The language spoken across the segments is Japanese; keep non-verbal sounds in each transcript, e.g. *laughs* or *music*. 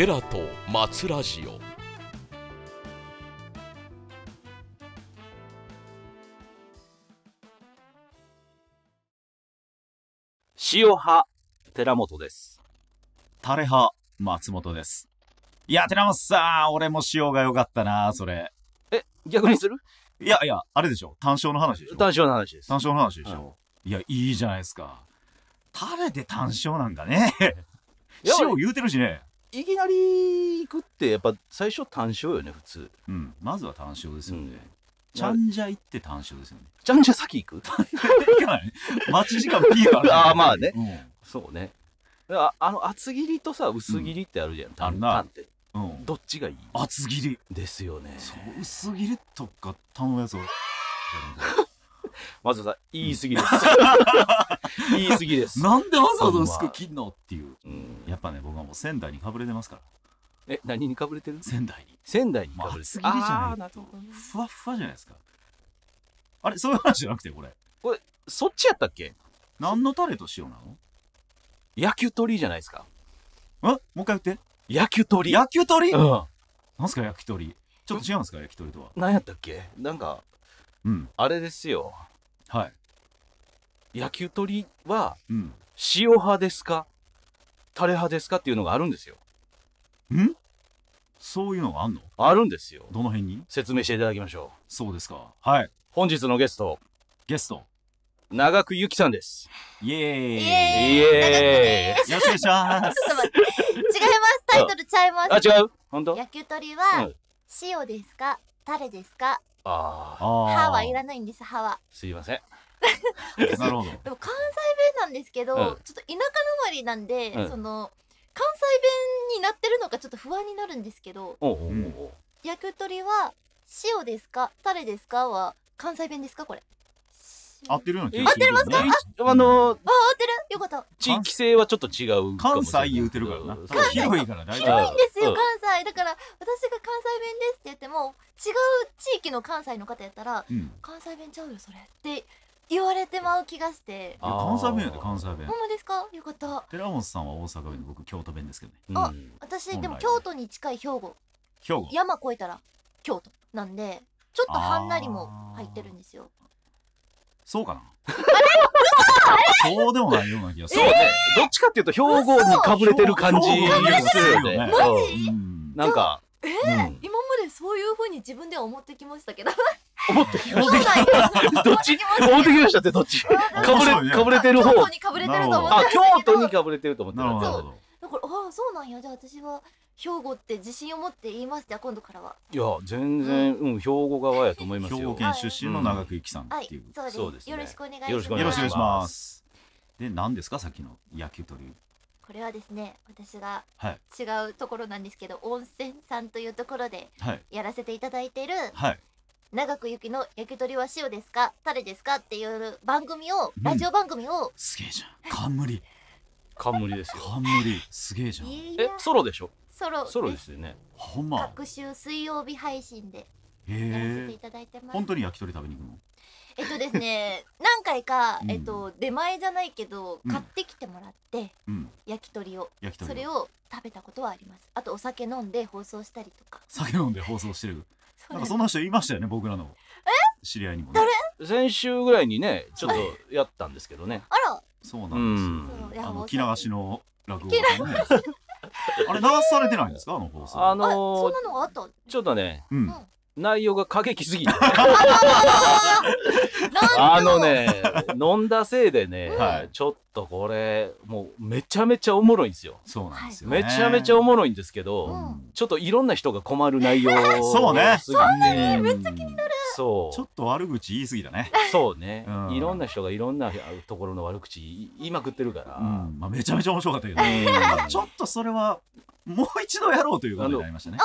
寺と松ラジオ塩派寺本です垂れ派松本ですいや寺本さん俺も塩が良かったなそれえ逆にするいやいやあれでしょ単勝の話でしょ単勝の話です単勝の話でしょ、うん、いやいいじゃないですか垂れで単勝なんかね塩言うてるしねいきなり行くってやっぱ最初単勝よね普通うんまずは単勝ですよね、うんちゃんじゃ行って単勝ですよね。ちゃんじゃ先行く行かない、*laughs* 待ち時間ピークある。*laughs* ああ、まあね、うん、そうね。あの厚切りとさ薄切りってあるじゃん、うん、あなって、うん、どっちがいい厚切りですよねそう薄切りとか頼むやつを *laughs* わざわざ言い過ぎです。*laughs* 言い過ぎです。なんでわざわざ薄く切んのっていう、うん。やっぱね、僕はもう仙台にかぶれてますから。え、何にかぶれてる仙台に。仙台にかぶれてる。まあ、厚切りじゃないと。ふわふわじゃないですか。あれ、そういう話じゃなくて、これ。これ、そっちやったっけ何のタレと塩なの野球鳥じゃないですか。んもう一回言って。野球鳥。野球鳥うん。なんすか、焼き鳥。ちょっと違うんですか、焼き鳥とは。何やったっけなんか、うん。あれですよ。はい、野球取りは、塩派ですかタレ派ですかっていうのがあるんですよ。んそういうのがあるのあるんですよ。どの辺に説明していただきましょう。そうですか。はい。本日のゲスト。ゲスト。長久ゆきさんです。イエーイ。イエーイ。よろしくお願いします。ちょっと待って。違います。タイトルちゃいます。あ、違う本当野球取りは、塩ですかタレですかああ。歯はいらないんです歯は。すいません。*laughs* なるほど。でも関西弁なんですけど、うんちょっと田舎のまりなんで、うんその関西弁になってるのかちょっと不安になるんですけど、焼き鳥は塩ですかタレですかは関西弁ですかこれ。合ってるよ合ってますかあのあ、合ってるよかった。地域性はちょっと違う関西言うてるからな。広いから大丈夫。広いんですよ、関西。だから、私が関西弁ですって言っても、違う地域の関西の方やったら、関西弁ちゃうよ、それ。って言われてまう気がして。関西弁やで、関西弁。ほんまですかよかった。寺本さんは大阪弁で、僕、京都弁ですけどね。あ、私、でも京都に近い兵庫。兵庫山越えたら、京都。なんで、ちょっとはんなりも入ってるんですよ。そうかなそうでもないような気がする。どっちかっていうと、標語にかぶれてる感じすよね。なんか。えー、今までそういうふうに自分で思ってきましたけど。思ってきましたどっち思ってきましたってどっちかぶれ、かぶれてる方。京都にかぶれてると思ってた。京都にかぶれてると思ってた。だから、ああ、そうなんや。じゃあ私は。兵庫って自信を持って言いますじゃあ今度からはいや全然、うん、兵庫側やと思いますよ兵庫県出身の長久之さんっていう、はい、そうです、ね、よろしくお願いしますよろしくお願いしますで何ですかさっきの野球取りこれはですね私が違うところなんですけど、はい、温泉さんというところでやらせていただいてる、はい、長く雪の焼き鳥は塩ですか誰ですかっていう番組を、うん、ラジオ番組をすげえじゃん冠冠です冠すげえじゃんえソロでしょソロソロですよねほんま各週水曜日配信でやらせていただいてます本当に焼き鳥食べに行くのえっとですね *laughs* 何回か、えっと、出前じゃないけど、うん、買ってきてもらって、うん、焼き鳥をそれを食べたことはありますあとお酒飲んで放送したりとか酒飲んで放送してるなんかそんな人いましたよね僕らの知り合いにも、ね、先週ぐらいにねちょっとやったんですけどねあらそうなんですよ、あの着流しの落語、ね、れ流されてないんですかあの放送あのー、そんなのあったちょっとね、うん、内容が過激すぎてあのね飲んだせいでね、はい、ちょっとこれもうめちゃめちゃおもろいんですよそうなんですよ、ね、めちゃめちゃおもろいんですけど、うん、ちょっといろんな人が困る内容そうねそうねめっちゃ気になるそうちょっと悪口言い過ぎだねそうね、うん、いろんな人がいろんなところの悪口言いまくってるから、うん、まあ、めちゃめちゃ面白かったけど、ね、ちょっとそれはもう一度やろうという感じになりましたね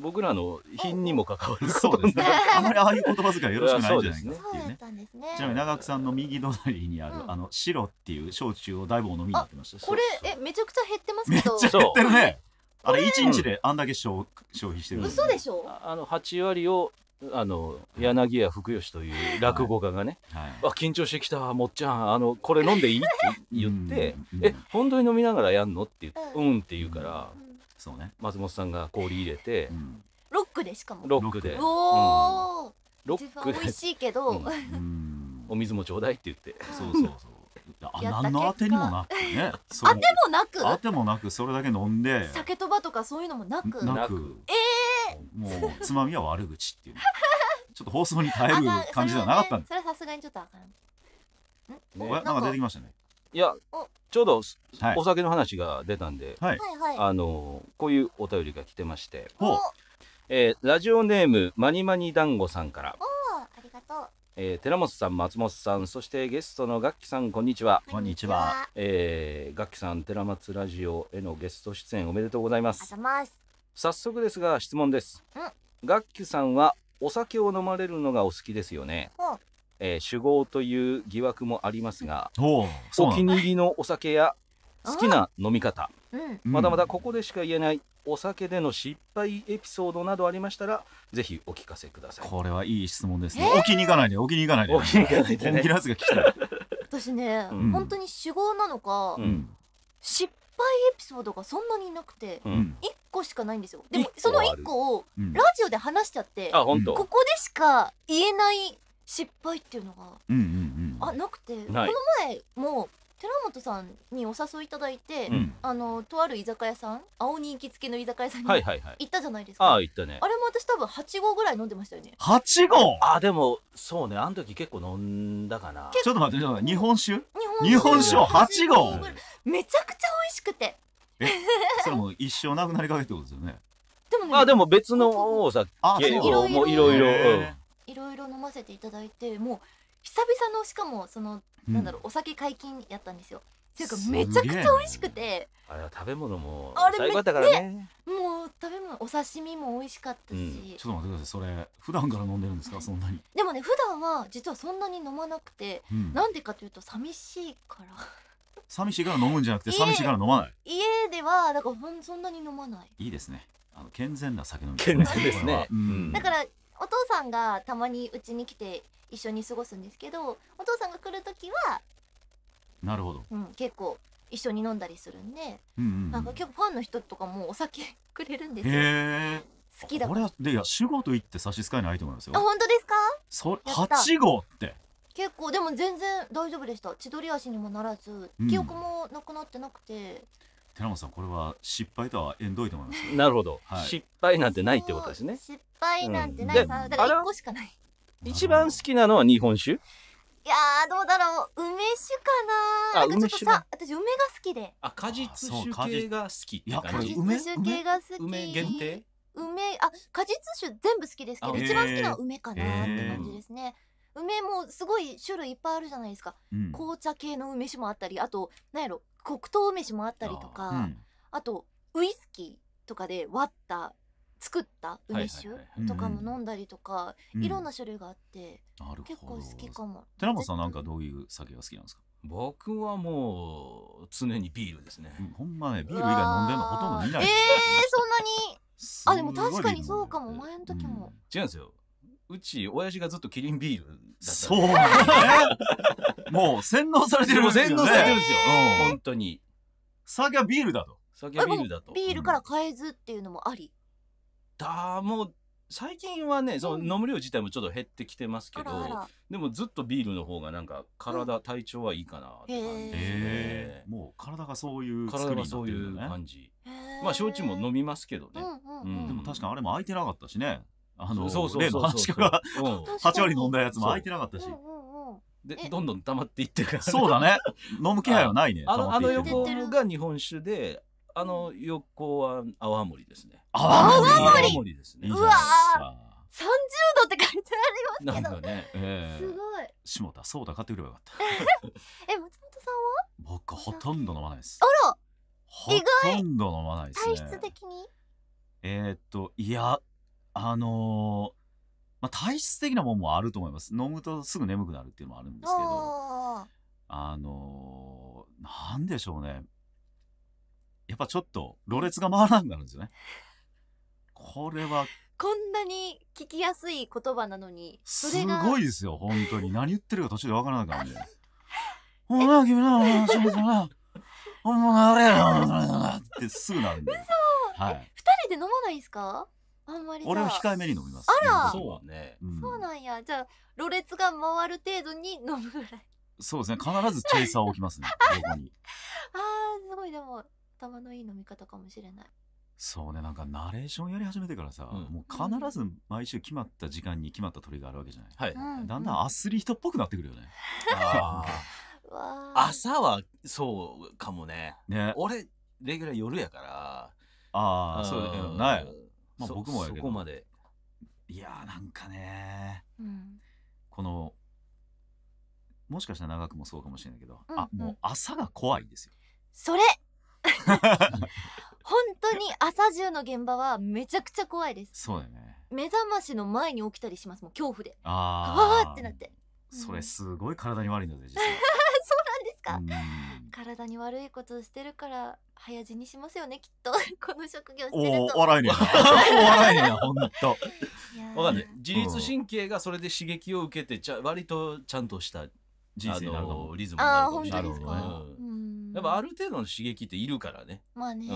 僕らの品にも関わるそうですね。あまりああいう言葉遣いよろしくないんじゃないかっていうね。ねちなみに長久さんの右隣にある、うん、あの白っていう焼酎を大お飲みになってました。これえめちゃくちゃ減ってますけど。めっちゃ減ってるね。あれ一日であんだけ消,、消費してる、嘘でしょ。あの八割をあの柳家福吉という落語家がね「はいはい、緊張してきたもっちゃんあのこれ飲んでいい?」って言って「え本当に飲みながらやんの?」ってうん」って言うから、そうね、松本さんが氷入れて、ロックでしかもロックでおお、ロックで美味しいけど、うん、お水もちょうだいって言ってそうそうそうあ何のあてにもなくねあてもなく当 *laughs* てもなくそれだけ飲んで酒とばとかそういうのもなくなくええー、もうつまみは悪口っていう、*laughs* ちょっと放送に耐える感じではなかったんでそれはさすがにちょっとあかんね、なんか出てきましたねいやちょうどお酒の話が出たんで、はい、あのー、こういうお便りが来てまして、えー、ラジオネームまにまにだんごさんからありがとうえー、寺本さん松本さんそしてゲストの楽器さんこんにちはこんにちは、えー、ガッキさん寺松ラジオへのゲスト出演おめでとうございます早速ですが質問です、うん、ガッキさんはお酒を飲まれるのがお好きですよね、えー、酒豪という疑惑もありますが、お気に入りのお酒や好きな飲み方、うん、まだまだここでしか言えないお酒での失敗エピソードなどありましたらぜひお聞かせくださいこれはいい質問ですね、えー、置きに行かないで置きに行かないで置きに行かないで、ね、本気のやが聞きたい私ね、うん、本当に主語なのか、うん、失敗エピソードがそんなになくて、うん、1個しかないんですよでもその1個をラジオで話しちゃって、うん、ここでしか言えない失敗っていうのが、うんうんうん、あなくて、この前も寺本さんにお誘いいただいて、うんあのとある居酒屋さん青に行きつけの居酒屋さんにはい行はいはい。ったじゃないですか、ああ、行ったね。あれも私多分8合ぐらい飲んでましたよね8号あ、でも、そうね。あの時結構飲んだかな。ちょっと待って、ちょっと日本酒日本酒8合めちゃくちゃ美味しくてそれも一生なくなりかけってことですよね。でもねあ、でも別のお酒あをもういろいろ。うんいろいろ飲ませていただいても久々のしかもその、うん、なんだろうお酒解禁やったんですよていうかめちゃくちゃ美味しくてあれは食べ物も最高だったからね、もう食べ物お刺身も美味しかったし、うん、ちょっと待ってくださいそれ普段から飲んでるんですかそんなにでもね普段は実はそんなに飲まなくて、うん、なんでかというと寂しいから寂しいから飲むんじゃなくて *laughs* 寂しいから飲まない家ではだからそんなに飲まないいいですねあの健全な酒飲み、ね、健全ですね、うん、だからお父さんがたまにうちに来て一緒に過ごすんですけどお父さんが来る時はなるほど、うん、結構一緒に飲んだりするんで、うんうんうん、なんか結構ファンの人とかもお酒くれるんですよ。好きだこれはでいや主語と言って差し支えないと思いますよ。あ本当ですか？そ八号って結構でも全然大丈夫でした。千鳥足にもならず記憶もなくなってなくて。寺本さんこれは失敗とは縁遠いと思いますなるほど、はい、失敗なんてないってことですね失敗なんてない、うん、だから1個しかない一番好きなのは日本酒いやどうだろう梅酒かななんかちょっとさ私梅が好きであ果実酒系が好きいや果実酒系が好き梅限定梅あ果実酒全部好きですけど一番好きな梅かなって感じですね、えー梅もすごい種類いっぱいあるじゃないですか、うん、紅茶系の梅酒もあったりあと何やろ黒糖梅酒もあったりとかあうん、あとウイスキーとかで割った作った梅酒とかも飲んだりとか、いろんな種類があって、うん、結構好きかも寺本さんなんかどういう酒が好きなんですか僕はもう常にビールですね、うん、ほんまねビール以外飲んでるのほとんど見ないえー、そんなにあでも確かにそうかも前の時も、違うんですようち、親父がずっとキリンビールだった。そうね。*laughs* もう洗脳されてる、ね、洗脳されてるんですよ。うん、本当に。酒はビールだと。酒はビールだと。ビールから変えずっていうのもあり、うん、だ、もう、最近はね、その飲む量自体もちょっと減ってきてますけど、うん、でもずっとビールの方がなんか体、体調はいいかなって感じですね。もう体がそういう作りになってるね。体がそういう感じ。まあ焼酎も飲みますけどね。うんでも確かにあれも空いてなかったしね。あの例の話 *laughs* から8割飲んだやつも空いてなかったし。でどんどん溜まっていってるからそうだね *laughs* 飲む気配はないねあのあの横が日本酒であの横は泡盛ですね泡盛ですねうわ三十度って書いてありますなんかね、えー、すごい。下田そうだ買ってくればよかった。*laughs* え、松本さんは？僕ほとんど飲まないです。あら、ほとんど飲まないです、ね、体質的に？えー、っといやあのーまあ、体質的なものもあると思います。飲むとすぐ眠くなるっていうのもあるんですけど、あのー、なんでしょうね。やっぱちょっと、ろれつが回らなくなるんですよね。これは。こんなに聞きやすい言葉なのに。すごいですよ、本当に。何言ってるか途中でわからなくなるんで。お前、君な、お前、しょうな。お前、あれや、お前、ってすぐなるんで。嘘はい。二人で飲まないですかあんまり俺は控えめに飲みます。あら、そうね、うん、そうなんや。じゃあ、ろれつが回る程度に飲むぐらい。そうですね。必ずチェイサーを置きますね。横 *laughs* に。ああ、すごいでも頭のいい飲み方かもしれない。そうね、なんかナレーションやり始めてからさ、うん、もう必ず毎週決まった時間に決まった鳥があるわけじゃない。はい。うんだんだんアスリートっぽくなってくるよね。*laughs* あ朝はそうかもね。ね。俺レギュラー夜やから。ああ、そうだけど、ない。まあ、僕もやけどそこまでいやーなんかね、うん、このもしかしたら長くもそうかもしれないけど、うんうん、あもう朝が怖いですよそれ *laughs* 本当に朝中の現場はめちゃくちゃ怖いですそうだよね目覚ましの前に起きたりしますもん恐怖でああってなってそれすごい体に悪いので実は *laughs* か、体に悪いことしてるから早死にしますよねきっと *laughs* この職業してるとお笑いね *laughs* 笑いねほんと分かんない自律神経がそれで刺激を受けてちゃ割とちゃんとした人生のリズムになるかもしれなやっぱある程度の刺激っているからねまあね、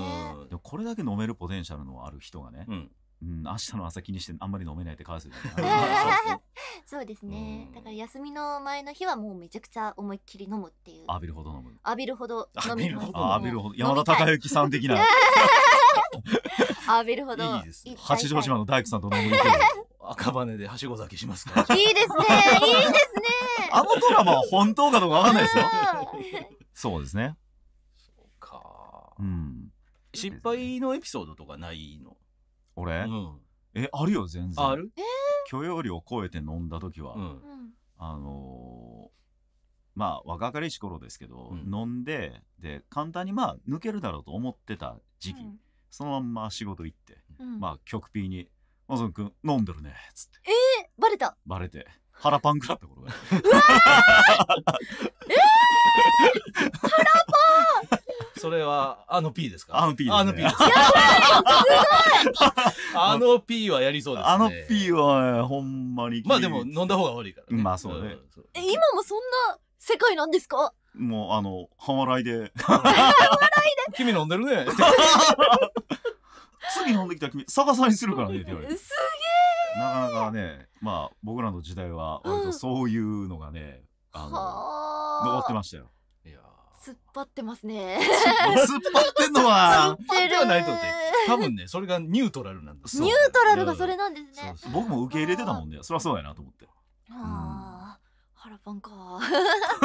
うん、でこれだけ飲めるポテンシャルのある人がね、うんうん、明日の朝気にしてあんまり飲めないって返す *laughs* そうですね、だから休みの前の日はもうめちゃくちゃ思いっきり飲むっていう浴びるほど飲む浴びるほど飲みます浴びるほど山田孝之さん的な浴びるほどいいです、八丈島の大工さんと飲む赤羽ではしご酒しますかいいですねいいですねあのドラマは本当かどうかわかんないですよそうですねそうかうん失敗のエピソードとかないの俺、うんえあるよ全然ある許容量を超えて飲んだ時は、うんあのーまあ若かりし頃ですけど、うん飲んでで簡単にまあ抜けるだろうと思ってた時期、そのまんま仕事行って、うんまあ極 P に「マゾン君飲んでるね」っつってバレたバレて腹パン食らった頃が *laughs* えー、腹それは、あの P ですかあの P です、ね。あの P です。やばいすごいあの P はやりそうです、ね、あの P は、ほんまに。まあでも飲んだ方が悪いからね。まあそうね。うん、え、今もそんな世界なんですかもう、あの、半笑いで。半笑いで君飲んでるね。*laughs* 次飲んできた君、逆さにするからねって言われて。すげえなかなかね、まあ僕らの時代は、割とそういうのがね、うん、あの、残ってましたよ。突っ張ってますね。突っ張ってんのは、突っ張っては多分ね、それがニュートラルなんです。ニュートラルがそれなんですね。僕も受け入れてたもんね。そりゃそうやなと思って。ああ、腹パンか。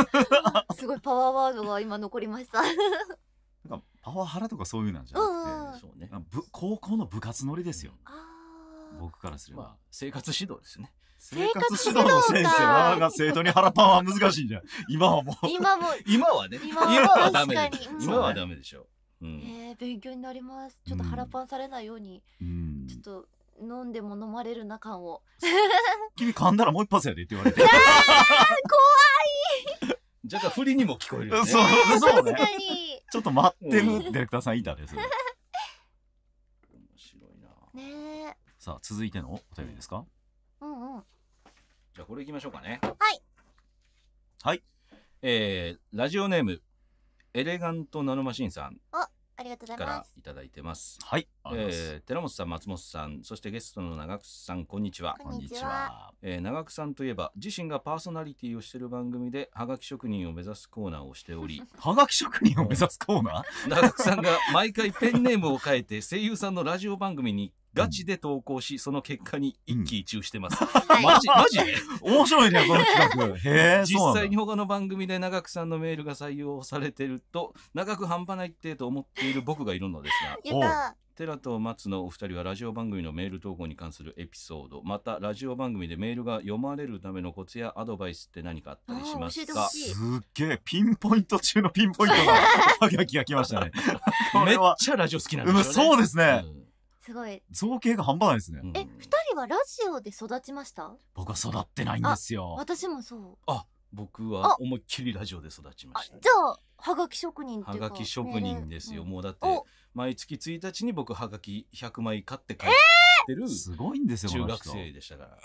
*laughs* すごいパワーワードが今残りました。なんかパワハラとかそういうなんじゃなくて、高校の部活乗りですよ。僕からすれば、生活指導ですね。生活指導の先生が生徒に腹パンは難しいじゃん。今はもう。今も。今はね。今はダメ今はダメでしょ。うん、え勉強になります。ちょっと腹パンされないように。ちょっと。飲んでも飲まれるな感を *laughs* 君噛んだらもう一発やでって言われて怖い若干振りにも聞こえる *laughs* そう確かに。ちょっと待ってるディレクターさんいたです、*laughs* 面白いなねさあ続いてのお便りですか、じゃあこれいきましょうかねはいはいえー、ラジオネームエレガントナノマシンさんありがとうございます。からいただいてます。はいえー、寺本さん、松本さん、そしてゲストの長久さん、こんにちは。こんにちはえー、長久さんといえば、自身がパーソナリティをしている番組で、はがき職人を目指すコーナーをしており、はがき職人を目指すコーナー長久さんが毎回ペンネームを変えて、声優さんのラジオ番組にガチで投稿し、その結果に一喜一憂してます。マジ、マジ面白いね、この企画。*laughs* へ実際に他の番組で長くさんのメールが採用されてると、長く半端ないってと思っている僕がいるのですが。テラと松のお二人はラジオ番組のメール投稿に関するエピソード、またラジオ番組でメールが読まれるためのコツやアドバイスって何かあったりしますかすっげえ、ピンポイント中のピンポイントが、はがきが来ましたね。*laughs* めっちゃラジオ好きなんですよ、ね、そうですね。うんすごい造形が半端ないですね、え二人はラジオで育ちました僕は育ってないんですよ私もそうあ僕は思いっきりラジオで育ちましたじゃあはがき職人はがき職人ですよ、もうだって毎月一日に僕はがき百枚買って帰ってる、すごいんですよ中学生でしたからも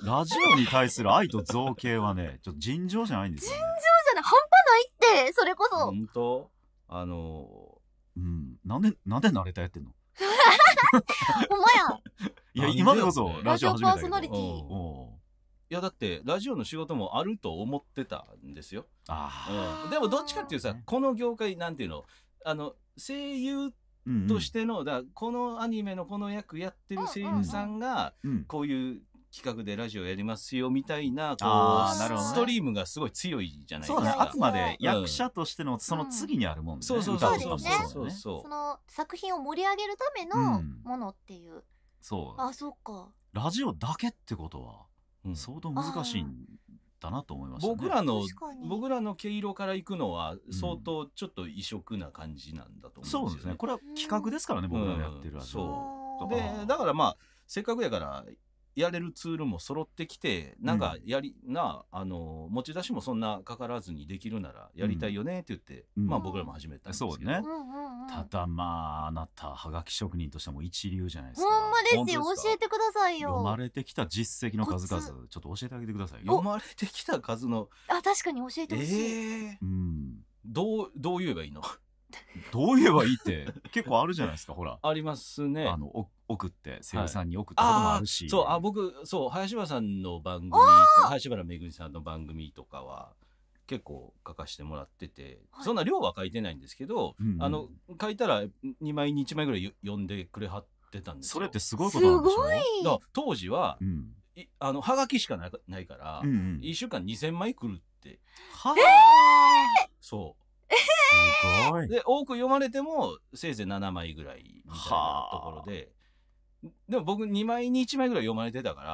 うラジオに対する愛と造形はね *laughs* ちょっと尋常じゃないんです尋常じゃない半端ないってそれこそ本当あのうんなんでなんで慣れたやってんの *laughs* ほんまや。*laughs* いや、今でこそラジオ始めたけど。パーソナリティ。いやだってラジオの仕事もあると思ってたんですよ。あうん、でもどっちかっていうさ、この業界なんていうのあの声優としての、うんうん、だこのアニメのこの役やってる声優さんが、こういう企画でラジオやりますよみたいなこあうなるほどねストリームがすごい強いじゃないですそうね、あくまで役者としてのその次にあるもんね。そうそうそうそうそうそうその作品を盛り上げるためのうものっていう、そう。あそうかラジオだけってことはうん相当難しいんだなと思いましたね。僕らの確かに僕らの毛色から行くのは相当ちょっと異色な感じなんだと思そうんでですよね。ね。これは企画ですからね、僕らがやってるラジオ。うんそでだからまあせっかくやからやれるツールも揃ってきて、なんかやり、うん、な、あの、持ち出しもそんなかからずにできるならやりたいよねって言って、うん、まあ僕らも始めたんですけど、ね。ただまあ、あなた、はがき職人としても一流じゃないですか。ほんまですよ。教えてくださいよ。読まれてきた実績の数々、ちょっと教えてあげてください読まれてきた数の。あ、確かに教えてほしい。えー、うん。どう、どう言えばいいのどう言えばいいって結構あるじゃないですかほらありますねあの送って声優さんに送ったこともあるし、はい、そうあ僕そう林原さんの番組林原めぐみさんの番組とかは結構書かしてもらってて、はい、そんな量は書いてないんですけど、うんうん、あの書いたら2枚に1枚ぐらい読んでくれはってたんですそれってすごいことなんでしょすごい当時は、うん、あのはがきしかないから、うんうん、1週間2,000枚くるってはえー、そうすごい。で、多く読まれても、せいぜい7枚ぐらいみたいなところで、でも僕2枚に1枚ぐらい読まれてたから、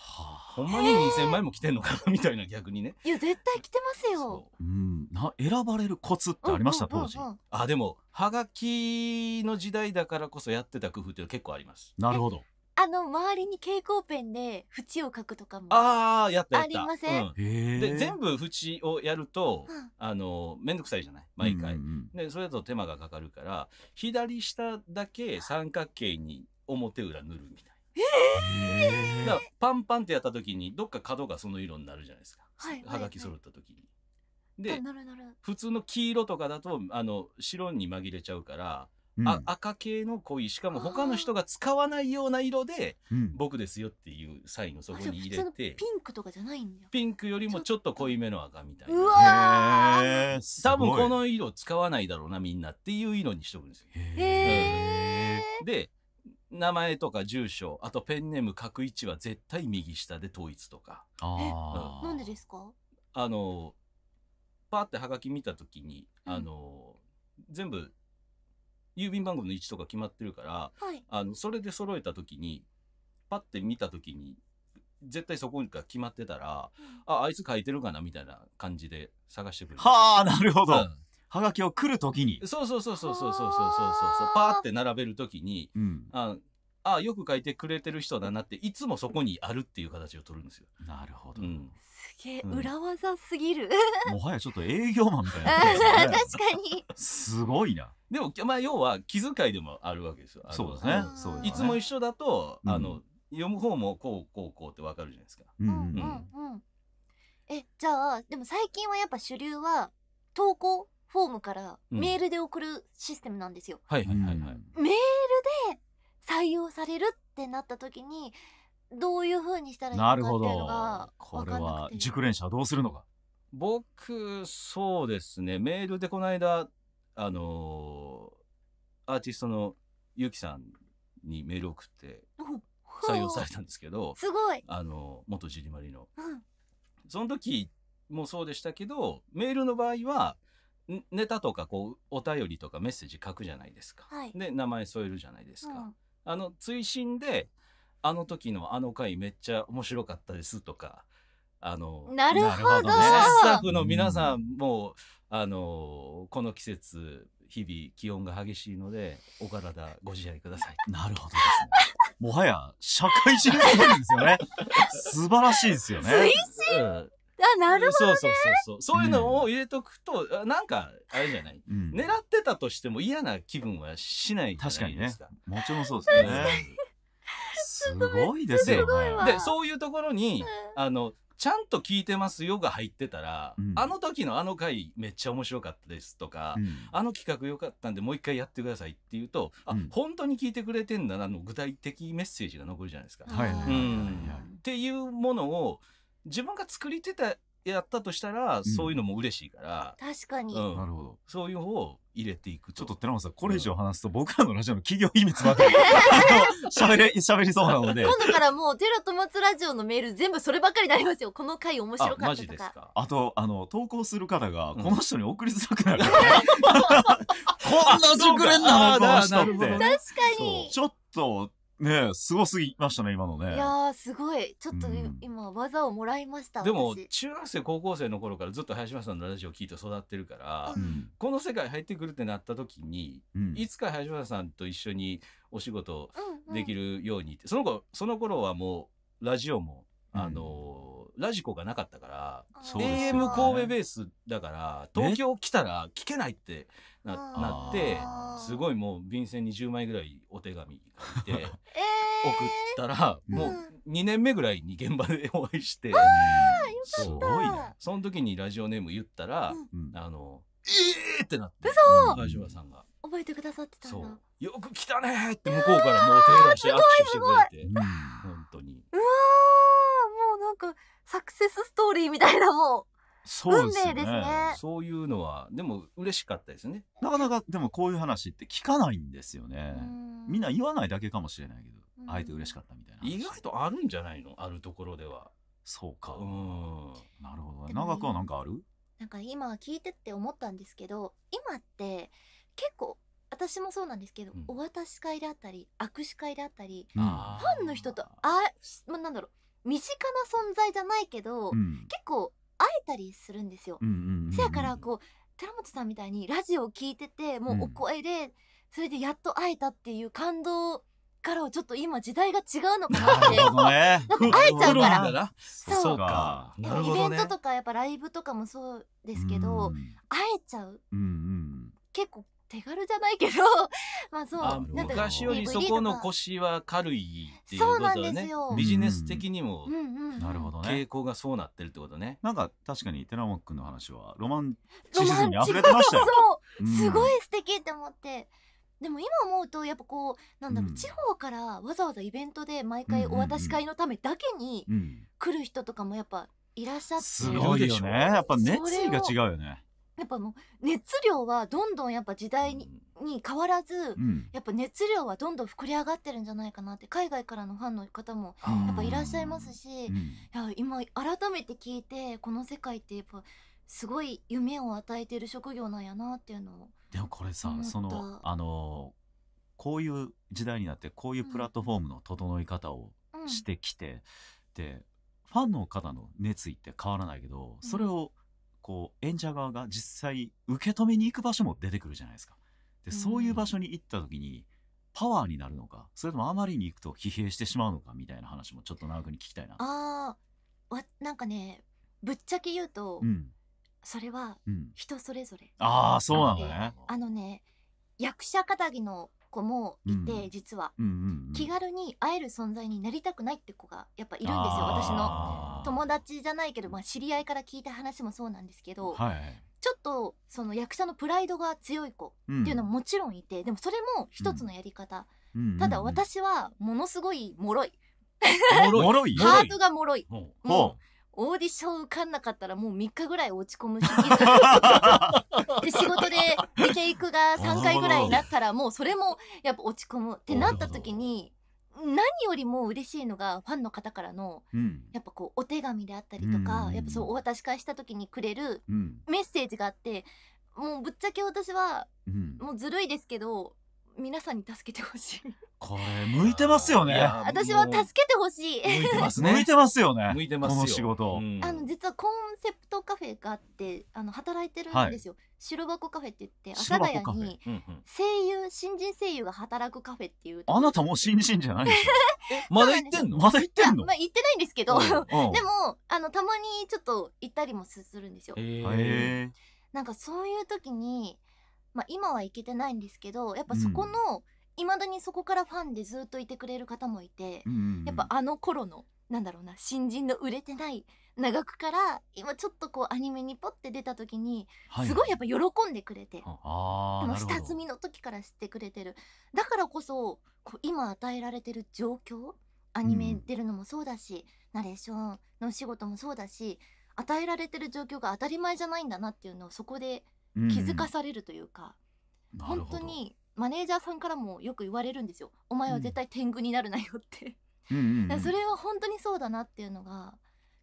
はあ、ほんまに2000枚も来てんのかなみたいな逆にねいや絶対来てますよう、ん、な選ばれるコツってありました、うんうん、当時、あでもはがきの時代だからこそやってた工夫っていうの結構ありますなるほどあの周りに蛍光ペンで縁を描くとかもああやったやったありません、うん、で全部縁をやると、あの面倒くさいじゃない毎回、うんうん、でそれだと手間がかかるから左下だけ三角形に表裏塗るみたいな。パンパンってやった時にどっか角がその色になるじゃないですか、ははがき揃った時に。はいはい、で普通の黄色とかだとあの白に紛れちゃうからあ赤系の恋しかも他の人が使わないような色で僕ですよっていうサインをそこに入れてピンクとかじゃないんだピンクよりもちょっと濃いめの赤みたいな多分この色使わないだろうなみんなっていう色にしとくんですよ。で名前とか住所あとペンネーム書く位置は絶対右下で統一とか。あなんでですかあのパーってはがき見た時に、あの全部郵便番号の位置とか決まってるから、はい、あのそれで揃えた時にパッて見た時に絶対そこが決まってたら、うん、ああいつ書いてるかなみたいな感じで探してくるはあなるほど、うん、はがきを来る時にそうそうそうそうそうそうそうそうそうパーって並べる時に、うん、ああよく書いてくれてる人だなっていつもそこにあるっていう形を取るんですよなるほど、うん、け、うん裏技すぎる *laughs* もはやちょっと営業マンみたいなこです確かにすごいなでも、まあ、要は気遣いでもあるわけですよ。そうですねですねいつも一緒だと、うんあの読む方もこうこうこうってわかるじゃないですか。うんうんうんうんえじゃあでも最近はやっぱ主流は投稿フォームからメールで送るシステムなんですよ、はいはいはいはい。ルで採用されるってなった時にどういうふうにしたらいいのかっていうのがこれは熟練者どうするのか僕そうですねメールでこの間あのー、アーティストのゆきさんにメール送って採用されたんですけどすごいあのー、元ジュリマリの、うん、その時もそうでしたけどメールの場合はネタとかこうお便りとかメッセージ書くじゃないですか、はい、で名前添えるじゃないですか、うん、あの追伸であの時のあの回めっちゃ面白かったですとか、あの、なるほど、ね、スタッフの皆さんも、うん、あの、この季節、日々気温が激しいので、お体ご自愛ください。*laughs* なるほどですね。もはや社会人っぽですよね。素晴らしいですよね。うん、あ、なるほど、ね、そうそうそうそう。そういうのを入れとくと、うん、なんか、あれじゃない、うん、狙ってたとしても嫌な気分はしないじゃないですか。確かにね。もちろんそうですね。すごいですよね。で、そういうところに、あの、ちゃんと聞いてますよが入ってたら、うん、あの時のあの回めっちゃ面白かったですとか、うん、あの企画良かったんでもう一回やってくださいって言うと、うん、あ、本当に聞いてくれてんだなの具体的メッセージが残るじゃないですか。っていうものを自分が作りてたやったとしたら、そういうのも嬉しいから。確かに、なるほど。そういう方を入れていくちょっと寺本さんこれ以上話すと僕らのラジオの企業秘密ばっかり *laughs* 喋れ喋りそうなので今度からもう寺と松ラジオのメール全部そればっかりになりますよこの回面白かったとかあとあの投稿する方がこの人に送りづらくなる、うん、こんな熟練なのこの人って確かにちょっとねえ、すごすぎましたね、今のね。いやー、すごい。ちょっとい、うん今、技をもらいました。でも中学生高校生の頃からずっと林間さんのラジオを聞いて育ってるから、うこの世界入ってくるってなった時に、うんいつか林間さんと一緒にお仕事できるようにって、その子その頃はもうラジオも、あのーラジコがなかったから、ね AM 神戸ベースだから、東京来たら聞けないってななって、すごいもう便箋20枚ぐらいお手紙書いて、*laughs* 送ったら、もう2年目ぐらいに現場でお会いして、すごいな。その時にラジオネーム言ったら、あの、えーってなって、ラジオさんが。覚えてくださってたんだ。よく来たねって向こうからもう手出して握手してくれて、本当に。うわーごくサクセスストーリーみたいなもうそうですね、そういうのはでも嬉しかったですねなかなかでもこういう話って聞かないんですよねみんな言わないだけかもしれないけどあえて嬉しかったみたいな意外とあるんじゃないのあるところではそうかうんなるほど長くはなんかあるなんか今聞いてって思ったんですけど今って結構私もそうなんですけど、うん、お渡し会であったり握手会であったりファンの人とあ、まあ、なんだろう身近な存在じゃないけど、うん、結構会えたりするんですよ。せやからこう寺本さんみたいにラジオを聞いててもうお声で、それでやっと会えたっていう感動からをちょっと今時代が違うのかなって。ね、だ *laughs* 会えちゃうから。そうか。イベントとかやっぱライブとかもそうですけど、会えちゃう。結構手軽じゃないけど *laughs* まあそう昔よりそこの腰は軽いっていうことだねビジネス的にも、なるほどね傾向がそうなってるってことねなんか確かに寺本君の話はロマンチシズムにふれてましたよ、うん、すごい素敵って思ってでも今思うとやっぱこうなんだろう、うん、地方からわざわざイベントで毎回お渡し会のためだけに来る人とかもやっぱいらっしゃって、すごいよねやっぱ熱意が違うよねやっぱもう熱量はどんどんやっぱ時代にに変わらず、うん、やっぱ熱量はどんどん膨れ上がってるんじゃないかなって海外からのファンの方もやっぱいらっしゃいますし、うん、いや今改めて聞いてこの世界ってやっぱすごい夢を与えてる職業なんやなっていうのをでもこれさそのあのこういう時代になってこういうプラットフォームの整い方をしてきて、うん、でファンの方の熱意って変わらないけどそれを、こう演者側が実際受け止めに行く場所も出てくるじゃないですか。でそういう場所に行った時にパワーになるのかそれともあまりに行くと疲弊してしまうのかみたいな話もちょっと長くに聞きたいな。あわなんかねぶっちゃけ言うと、うんそれは人それぞれ。ああそうなんだね。あのね役者かたぎの子もいて、うん、実は、うんうんうん、気軽に会える存在になりたくないって子がやっぱいるんですよ私の友達じゃないけど、まあ、知り合いから聞いた話もそうなんですけど、はい、ちょっとその役者のプライドが強い子っていうのももちろんいて、うん、でもそれも一つのやり方、うん、ただ私はものすごい脆い。脆い *laughs* ハートが脆い。もうオーディション受かんなかったらもう3日ぐらい落ち込むし *laughs* で仕事で出ていくが3回ぐらいになったらもうそれもやっぱ落ち込むってなった時に何よりも嬉しいのがファンの方からの、やっぱこうお手紙であったりとか、やっぱそうお渡し会した時にくれるメッセージがあって、もうぶっちゃけ私は、もうずるいですけど皆さんに助けてほしい。これ、向いてますよね。私は助けてほしい。向いてますね。向いてますよね。向いてますこの仕事。うん、あの、実はコンセプトカフェがあって、あの、働いてるんですよ。はい、白箱カフェって言って、阿佐ヶ谷に、声優、新人声優が働くカフェっていう。あなたも新人じゃないでしょ *laughs* まだ行ってんのまだ行ってんのまあ、行ってないんですけど、*laughs* でも、あの、たまにちょっと行ったりもするんですよ。へえ。なんかそういう時に、まあ、今は行けてないんですけどやっぱそこのいま、だにそこからファンでずっといてくれる方もいて、うんうんうん、やっぱあの頃のなんだろうな新人の売れてない長くから今ちょっとこうアニメにポッて出た時にすごいやっぱ喜んでくれて、はい、も下積みの時から知ってくれてるだからこそこう今与えられてる状況アニメ出るのもそうだし、うん、ナレーションの仕事もそうだし与えられてる状況が当たり前じゃないんだなっていうのをそこで気づかされるというか、うん、本当にマネージャーさんからもよく言われるんですよお前は絶対天狗になるなよってうん *laughs* それは本当にそうだなっていうのが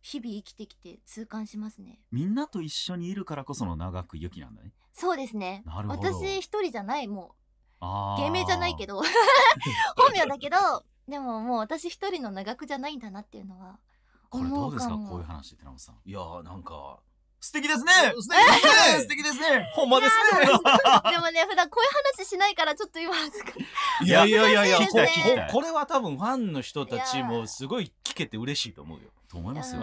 日々生きてきて痛感しますねみんなと一緒にいるからこその長く雪なんだねそうですね私一人じゃないもう芸名じゃないけど *laughs* 本名だけどでももう私一人の長くじゃないんだなっていうのはこれどうですかこういう話って本さんいやなんか素敵ですね素敵ですね *laughs* 素敵ですねほんまですね *laughs* でもね、普段こういう話しないからちょっと今恥ずかしい。いやいやいやいや、ここれは多分ファンの人たちもすごい聞けて嬉しいと思うよ。と思いますよ。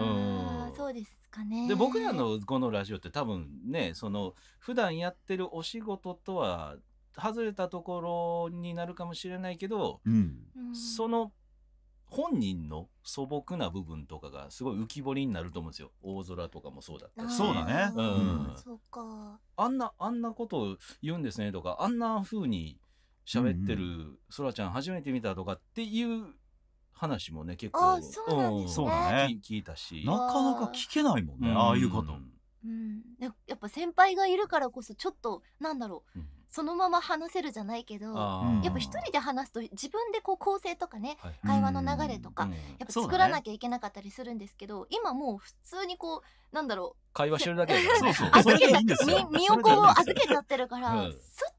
そうですかね。で、僕らのこのラジオって多分ね、その普段やってるお仕事とは外れたところになるかもしれないけど、うん、その本人の素朴な部分とかがすごい浮き彫りになると思うんですよ大空とかもそうだったそうだね、うん、あんなあんなこと言うんですねとかあんな風に喋ってるそら、ちゃん初めて見たとかっていう話もね結構そうなんですね、ね聞いたしなかなか聞けないもんねああいうこと、うん、うん、やっぱ先輩がいるからこそちょっとなんだろう、うんそのまま話せるじゃないけどやっぱ一人で話すと自分でこう構成とかね、はい、会話の流れとかやっぱ作らなきゃいけなかったりするんですけど、ね、今もう普通にこうなんだろう会話してるだけそうそう預け身をこう預けちゃってるから、うん、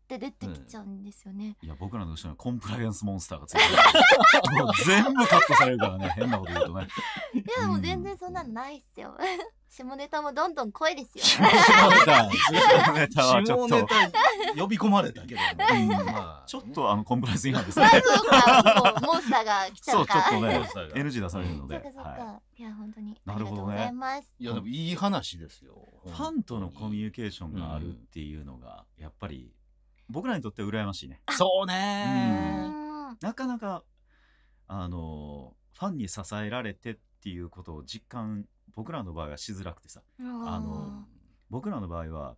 て出てきちゃうんですよね、うん、いや僕らの後ろコンプライアンスモンスターがついてる *laughs* 全部カットされるからね変なこと言うとねいやもう全然そんなのないっすよ下ネタもどんどん声ですよ。下ネタはちょっと呼び込まれたけど、ちょっとあのコンプライアンス違反ですね。モンスターが来ちゃうかそうちょっとね NG *laughs* 出されるので。はい、いや本当になるほどね。いやでもいい話ですよ。ファンとのコミュニケーションがあるっていうのがやっぱり僕らにとって羨ましいね。そうね、なかなかあのファンに支えられてっていうことを実感僕らの場合はしづらくてさあの僕らの場合は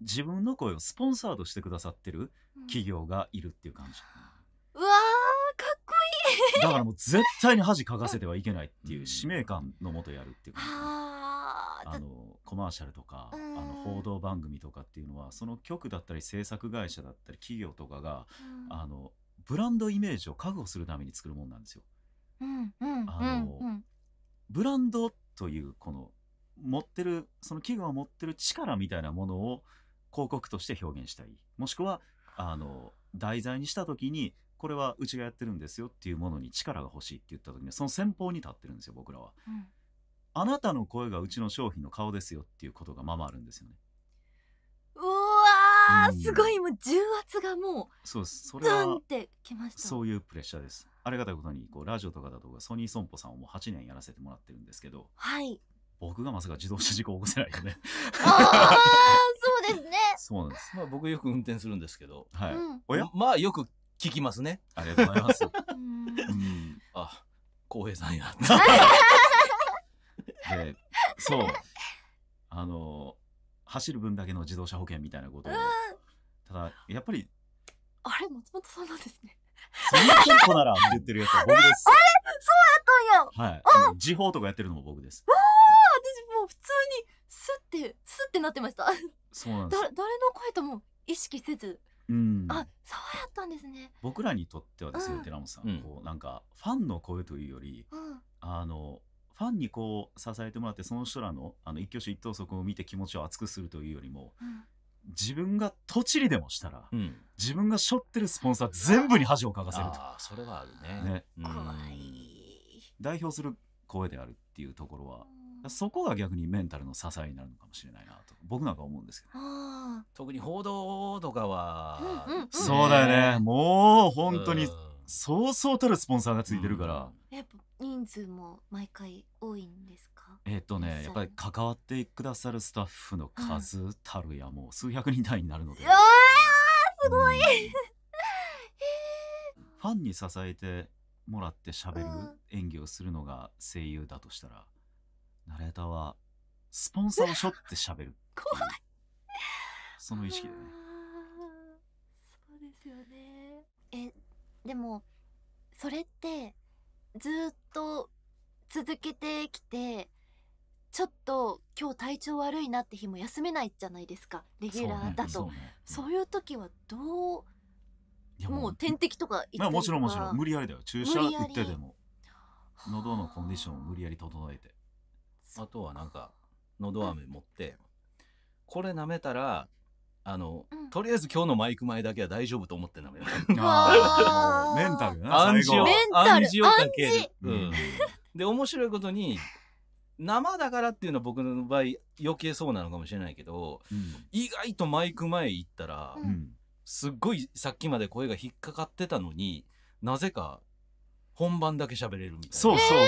自分の声をスポンサードしてくださってる企業がいるっていう感じ、うん、うわーかっこいいだからもう絶対に恥かかせてはいけないっていう *laughs* 使命感のもとやるっていう感じ、あのコマーシャルとか、あの報道番組とかっていうのはその局だったり制作会社だったり企業とかが、あのブランドイメージを確保するために作るもんなんですよ。うんあの、ブランドというこの持ってるその器具が持ってる力みたいなものを広告として表現したいもしくはあの題材にした時にこれはうちがやってるんですよっていうものに力が欲しいって言った時にその先方に立ってるんですよ僕らは、うん、あなたの声がうちの商品の顔ですよっていうことがままあるんですよね。ーすごいもう重圧がもうそうそれはってきましたそういうプレッシャーですありがたいことにこうラジオとかだとかソニーソンポさんをもう8年やらせてもらってるんですけどはい僕がまさか自動車事故を起こせないよねああそうですね *laughs* そうなんですまあ僕よく運転するんですけどはい、うん、おやまあよく聞きますねありがとうございます *laughs* うんあ浩平さんや *laughs* でそうあの走る分だけの自動車保険みたいなことをただやっぱりあれ松本さんなんですねそんな店なら言ってるやつは僕です *laughs* あれそうやったんやはい時報とかやってるのも僕ですわあ私もう普通にスってスってなってましたそうなんです誰の声とも意識せずうん、あそうやったんですね僕らにとってはですね、うん、寺本さん、こうなんかファンの声というより、うん、あのファンにこう支えてもらってその人らのあの一挙手一投足を見て気持ちを熱くするというよりも、自分が栃木でもしたら、うん、自分が背負ってるスポンサー全部に恥をかかせるとそれはあるね、ね、怖い代表する声であるっていうところはそこが逆にメンタルの支えになるのかもしれないなと僕なんか思うんですけど特に報道とかは、うんうんうん、そうだよねもう本当にそうそうたるスポンサーがついてるから、うん、やっぱ人数も毎回多いんですかえっとねやっぱり関わってくださるスタッフの数たるやもう数百人単位になるので。うわすごい、うん、ファンに支えてもらって喋る演技をするのが声優だとしたら、ナレーターはスポンサーをしょって喋る怖いその意識でねそうですよねえでもそれってずっと続けてきて、ちょっと今日体調悪いなって日も休めないじゃないですか、レギュラーだと。そう,、ねそうねそういう時はどう、もう点滴とか行っもちろんもちろん無理やりだよ注射打ってでも喉のコンディションを無理やり整えてあとはなんか喉飴持ってこれ舐めたらあの、うん、とりあえず今日のマイク前だけは大丈夫と思ってんのよ。あメンタルな、メンタル。暗示をかける。うん、で、面白いことに、生だからっていうのは僕の場合余計そうなのかもしれないけど、うん、意外とマイク前行ったら、うん、すっごいさっきまで声が引っかかってたのになぜか本番だけ喋れるみたいなそうそうそ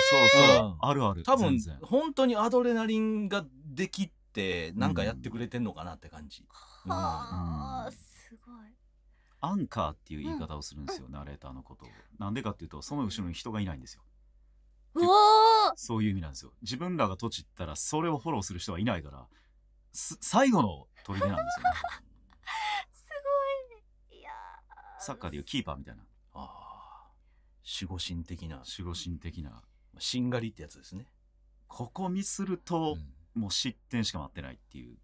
うそう、あるある多分本当にアドレナリンができってなんかやってくれてんのかなって感じ。はあ、すごい。アンカーっていう言い方をするんですよ、ナレーターのことを。なんでかっていうとその後ろに人がいないんですよ。そういう意味なんですよ。自分らが閉じったらそれをフォローする人はいないから最後の砦なんですよね。*laughs* すごい、ね、いやサッカーでいうキーパーみたいな。ああ守護神的な守護神的な。しんがりってやつですね。ここミスると、うんもう失点しか待ってないっていう。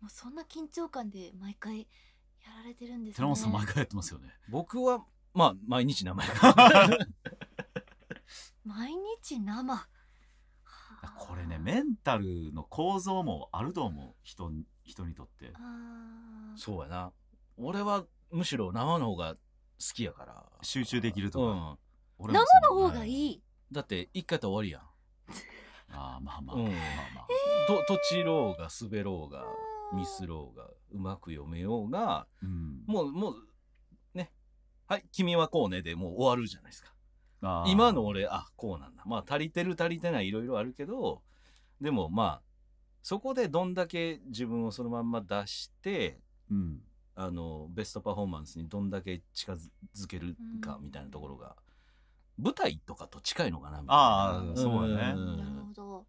もうそんな緊張感で毎回やられてるんですね。寺本さん毎回やってますよね。僕は、まあ、*laughs* 毎日生やから毎日生。これね、メンタルの構造もあると思う。人、人にとって。そうやな。俺はむしろ生の方が好きやから。集中できるとか。うん、生の方がいい。だって、一回やったら終わりやん。*laughs* あまあまあ、うん、まあまあ、えー、どどちろうが滑ろうがミスろうがうまく読めようが、うん、もうもうねはい君はこうねでもう終わるじゃないですか今の俺あこうなんだまあ足りてる足りてないいろいろあるけどでもまあそこでどんだけ自分をそのまんま出して、うん、あのベストパフォーマンスにどんだけ近づけるかみたいなところが、舞台とかと近いのかなみたいなああそうだね、うなるほど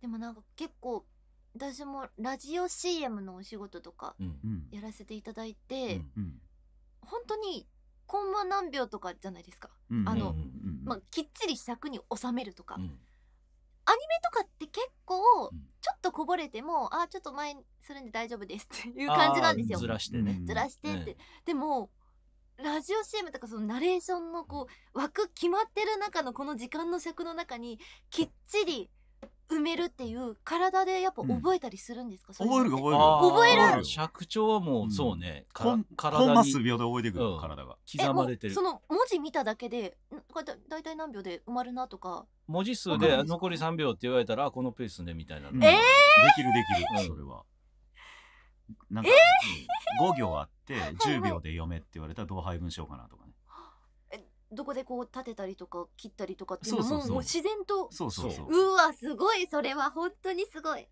でもなんか結構私もラジオ CM のお仕事とかやらせていただいて、うん、本当にコンマ何秒とかじゃないですか、うん、あの、うん、まあ、きっちり尺に収めるとか、アニメとかって結構ちょっとこぼれても、ああちょっと前するんで大丈夫ですっていう感じなんですよずらしてねずらしてって、でもラジオ CM とかそのナレーションのこう枠決まってる中のこの時間の尺の中にきっちり埋めるっていう体でやっぱ覚えたりするんですか、うん、覚える覚える覚える覚える尺調はもう、そうね体にコンマ数秒で覚えてくる、うん、体が刻まれてるその文字見ただけでこれだ大体何秒で埋まるなとか文字数で残り3秒って言われたらこのペースねみたいな、ええー、できるできるそれはなんか5行あって10秒で読めって言われたらどう配分しようかなとかね。どこでこう立てたりとか切ったりとかっていうのももう自然とそうそうそううわすごいそれは本当にすごいう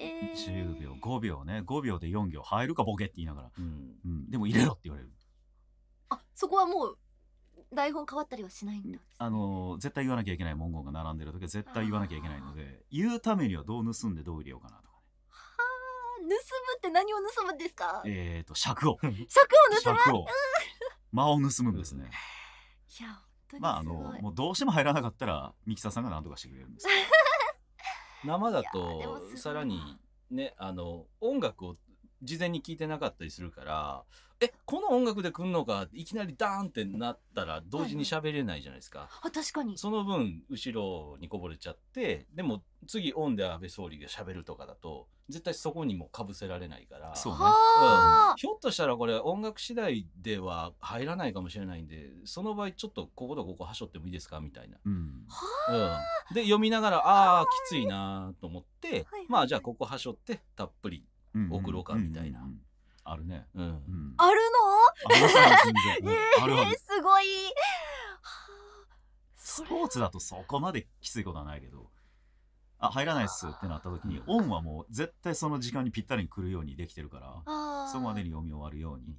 えー、10秒5秒ね5秒で4行入るかボケって言いながら、うん、うん、でも入れろって言われるあそこはもう台本変わったりはしないんだ、あの絶対言わなきゃいけない文言が並んでる時は絶対言わなきゃいけないので言うためにはどう盗んでどう入れようかなと盗むって何を盗むんですかえっ、ー、と尺を尺を盗む間を盗むんですねいや本当にまああのもうどうしても入らなかったらミキサーさんが何とかしてくれるんです *laughs* 生だとさらにねあの音楽を事前に聞いてなかったりするからえこの音楽で来んのかいきなりダーンってなったら同時に喋れないじゃないですか、はい、あ確かにその分後ろにこぼれちゃってでも次オンで安倍総理が喋るとかだと絶対そこにもかぶせられないからそう、ねうん、ひょっとしたらこれ音楽次第では入らないかもしれないんでその場合ちょっとこことここはしょってもいいですかみたいな。うん、うん、で読みながらああきついなと思って、はいはいはい、まあじゃあここはしょってたっぷり送ろうかみたいな。うんあるね。うん。あるの？あえー、すごい。スポーツだとそこまできついことはないけど、あ入らないっすってなった時にオンはもう絶対その時間にぴったりに来るようにできてるからそこまでに読み終わるように。でも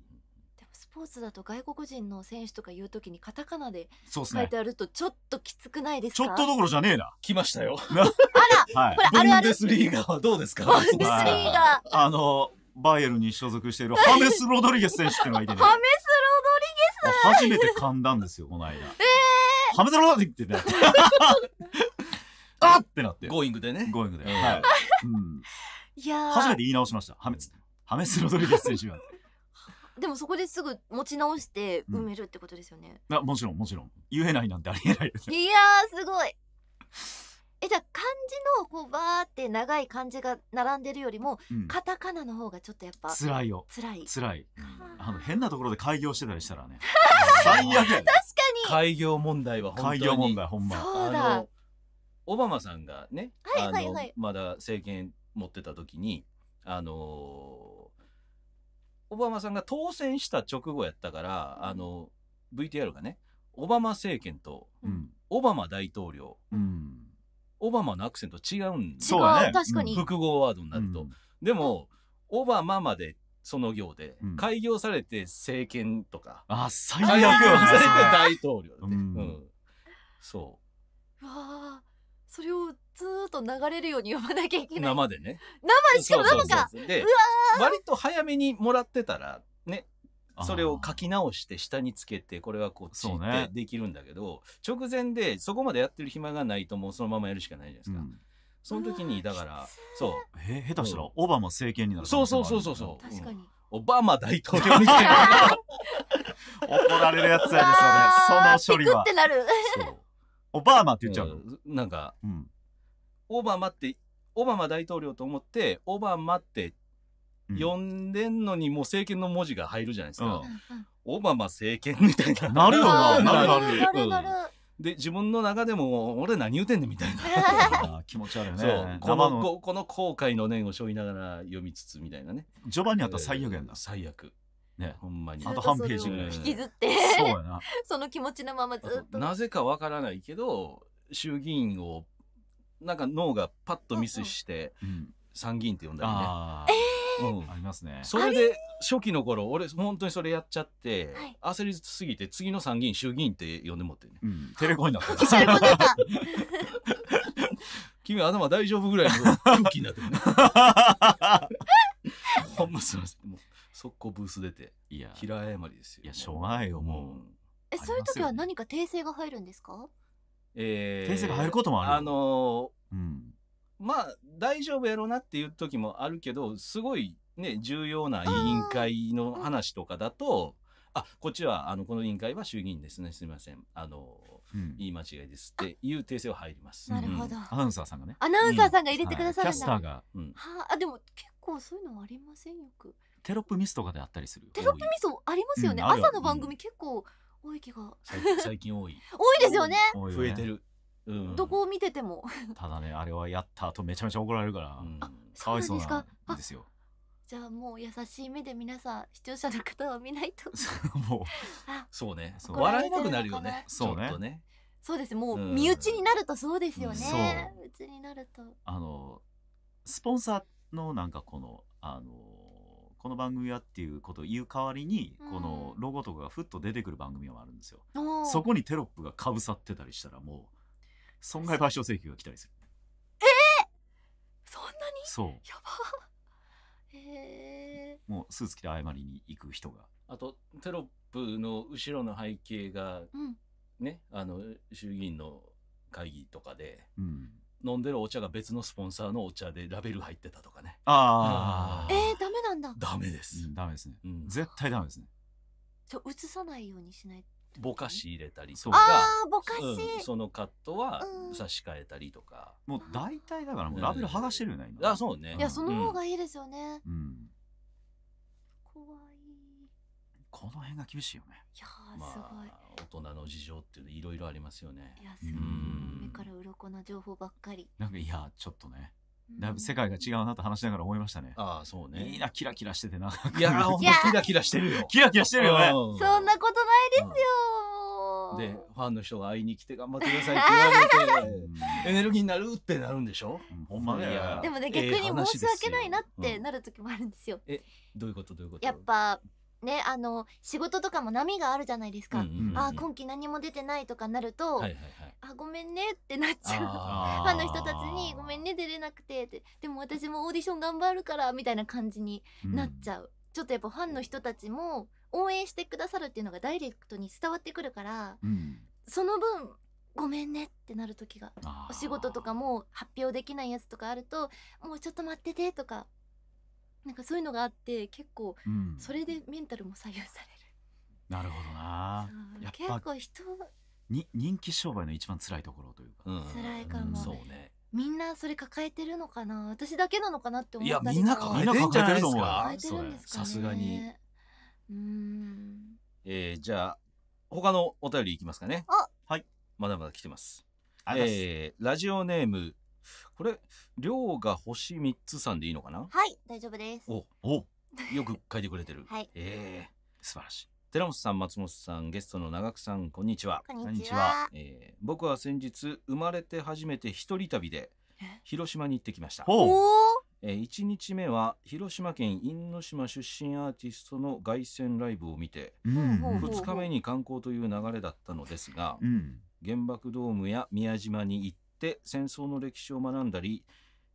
スポーツだと外国人の選手とか言う時にカタカナで書いてあるとちょっときつくないですか、ね、ちょっとどころじゃねえな来ましたよあら、*laughs* はい、これあるあるブンスリーガーはどうですかブンスリーガー、あのバイエルに所属しているハメス・ロドリゲス選手ってのがいてねハメス・ロドリゲス初めて噛んだんですよこの間ええー、ハメス・ロドリゲスってねあってなってゴーイングでねゴーイングで、はい、いや初めて言い直しましたハメスハメスロドリゲス選手がでもそこですぐ持ち直して埋めるってことですよね、あもちろんもちろん言えないなんてありえないですいやすごいえじゃあ漢字のこうバーって長い漢字が並んでるよりも、うん、カタカナの方がちょっとやっぱ辛いよ辛い辛い、うん、あの変なところで開業してたりしたらね *laughs* 最悪確かに開業問題は本当に開業問題ほんまそうだオバマさんがね、はいはいはい、まだ政権持ってた時に、あのー、オバマさんが当選した直後やったから、あの VTR がねオバマ政権と、うん、オバマ大統領、うん、オバマのアクセント違うんそうね確かに複合ワードになると、うん、でもオバマまでその行で、開業されて政権とかあ最悪開業されて大統領で、うんそうわそれをずっと流れるように読まなきゃいけない。生でね。生しかも生かで、割と早めにもらってたら、ね、それを書き直して下につけて、これはこっちってできるんだけど、ね、直前でそこまでやってる暇がないともうそのままやるしかないじゃないですか。うんその時にだからそうえ下手したらオバマ政権になるそうそうそうそうそう確かに、オバマ大統領みたいな *laughs* 怒られるやつやでそれその処理はってなるオバーマって言っちゃうの、うん、なんか、うん、オバマってオバマ大統領と思ってオバマって呼んでんのにもう政権の文字が入るじゃないですか、うん、オバマ政権みたいななるよななるなるなる、で自分の中でも俺何言うてんねんみたいな気持ち悪いねこのこの後悔の念を背負いながら読みつつみたいなね序盤にあった最悪やんな、えー、最悪ねほんまにあと半ページぐらい引きずってそうやなその気持ちのままずっとなぜかわからないけど衆議院をなんか脳がパッとミスして、参議院って呼んだりね、えー、うん、ありますねそれで初期の頃俺本当にそれやっちゃって、はい、焦りすぎて次の参議院衆議院って呼んでもってね、うん、テレコになった *laughs* 君頭大丈夫ぐらいの空気になってるね *laughs* *laughs* ほんますいません速攻ブース出ていや平謝りですよ、いやしょうがないよもう、えそういう時は何か訂正が入るんですかえー、訂正が入ることもあるあのー、うんまあ大丈夫やろうなっていう時もあるけどすごいね重要な委員会の話とかだとあこっちはあのこの委員会は衆議院ですねすみませんあの、うん、言い間違いですっていう訂正は入りますなるほど、うん、アナウンサーさんがねアナウンサーさんが入れてくださるんだ、うんはい、キャスターが、うん、はあでも結構そういうのはありませんよくテロップミスとかであったりするテロップミスありますよね、うん朝の番組結構多い気が最近最近多い *laughs* 多いですよね増えてる、うん、どこを見ててもただねあれはやった後めちゃめちゃ怒られるから、うんかわいそうなんですかですよじゃあもう優しい目で皆さん視聴者の方は見ないと *laughs* もうそうねそう笑えなくなるよねそうねねそうですもう身内になるとそうですよね、う身内になるとあのスポンサーのなんかこのあのこの番組はっていうことを言う代わりに、このロゴとかがふっと出てくる番組もあるんですよ。そこにテロップがかぶさってたりしたらもう損害賠償請求が来たりする。えー、そんなにそうやばえー、もうスーツ着て謝りに行く人が。あとテロップの後ろの背景が、うん、ねあの衆議院の会議とかで、うん、飲んでるお茶が別のスポンサーのお茶でラベル入ってたとかね。ああ。えー、ダメなんだダメです、うんダメですね、うん絶対ダメですねそう映さないようにしないぼかし入れたりとかあーぼかし、うんそのカットは差し替えたりとか、もう大体だからもうラベル剥がしてるよね今あそうねいやその方がいいですよね、うん怖いこの辺が厳しいよねいやーすごい、まあ大人の事情っていうのいろいろありますよねいやすごいうん目から鱗な情報ばっかりなんかいやちょっとねだいぶ世界が違うなと話しながら思いましたね。ああ、そうね。いいな、キラキラしててな。いやほんとキラキラしてるよ。キラキラしてるよね。そんなことないですよ。でファンの人が会いに来て頑張ってくださいって言われて *laughs* エネルギーになるってなるんでしょ、うほんまに。でもね逆に申し訳ないなってなる時もあるんですよ。えどういうことどういうことやっぱね、あの、仕事とかも波があるじゃないですか。うんうんうん、あ今期何も出てないとかなると、はいはいはい、あ、ごめんねってなっちゃう。ファンの人たちに、ごめんね、出れなくてって、でも私もオーディション頑張るから、みたいな感じになっちゃう。うん、ちょっとやっぱファンの人たちも、応援してくださるっていうのがダイレクトに伝わってくるから、うん、その分、ごめんねってなる時がお仕事とかも発表できないやつとかあるともうちょっと待っててとかなんかそういうのがあって結構それでメンタルも左右される、なるほどな結構人に人気商売の一番辛いところというか、うん、辛いかも、そうねみんなそれ抱えてるのかな私だけなのかなって思ったりいやみんな抱えてるんじゃないですかさすが、にうんえー、じゃあ他のお便りいきますかねはいまだまだ来てますえー、ラジオネームこれ量が星三つさんでいいのかなはい大丈夫ですおおよく書いてくれてる、はい、えー、素晴らしい寺本さん松本さんゲストの長久さんこんにちはこんにちは、えー、僕は先日生まれて初めて一人旅で広島に行ってきましたえー、1日目は広島県因島出身アーティストの凱旋ライブを見て、うん、2日目に観光という流れだったのですが、うん、原爆ドームや宮島に行って戦争の歴史を学んだり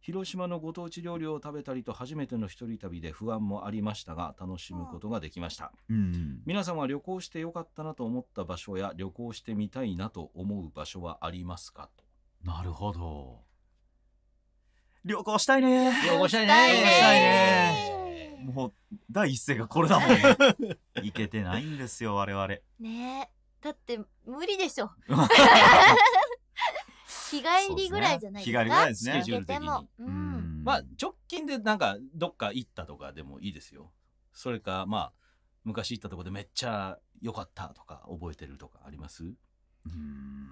広島のご当地料理を食べたりと初めての一人旅で不安もありましたが楽しむことができました、うん、皆さんは旅行してよかったなと思った場所や旅行してみたいなと思う場所はありますかとなるほど旅行したいね旅行したいねもう第一声がこれだもん *laughs* 行けてないんですよ我々ねだって無理でしょ日帰りぐらいじゃないですか。日帰りぐらいですね。スケジュール的に。うん、まあ直近でなんかどっか行ったとかでもいいですよ。それかまあ昔行ったとこでめっちゃ良かったとか覚えてるとかあります？う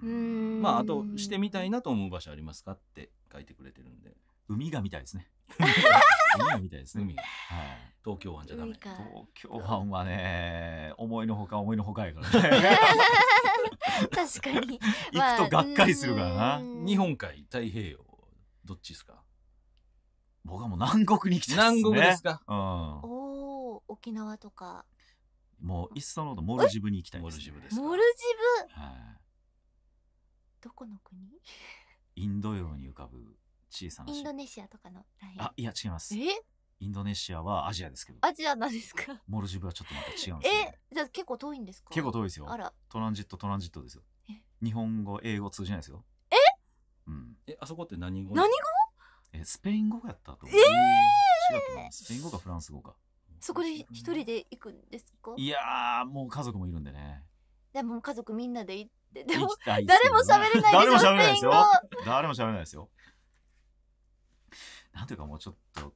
んまああとしてみたいなと思う場所ありますかって書いてくれてるんで。海が見たいですね。*laughs* 海みたいですね、海。はい。東京湾じゃダメ。東京湾はね、思いのほか思いのほかやからね。*laughs* 確かに。*laughs* 行くとがっかりするからな。日本海、太平洋、どっちですか僕はもう南国に来てますね。南国ですか。うん。おお、沖縄とか。もういっそのとモルジブに行きたいです、ね。モルジブですモルジブ。はい。どこの国？*laughs* インド洋に浮かぶ小さなインドネシアとかのあいや違いますえインドネシアはアジアですけどアジアなんですかモルジブはちょっとまた違うんですね、えじゃあ結構遠いんですか結構遠いですよあらトランジットトランジットですよ日本語英語通じないですよえうんえあそこって何語何語えスペイン語やったとえー、違うスペイン語かフランス語かそこで一人で行くんですかいやもう家族もいるんでねでも家族みんなで行ってでも誰も喋れないですよ誰も喋れないですよなんていうかもうちょっと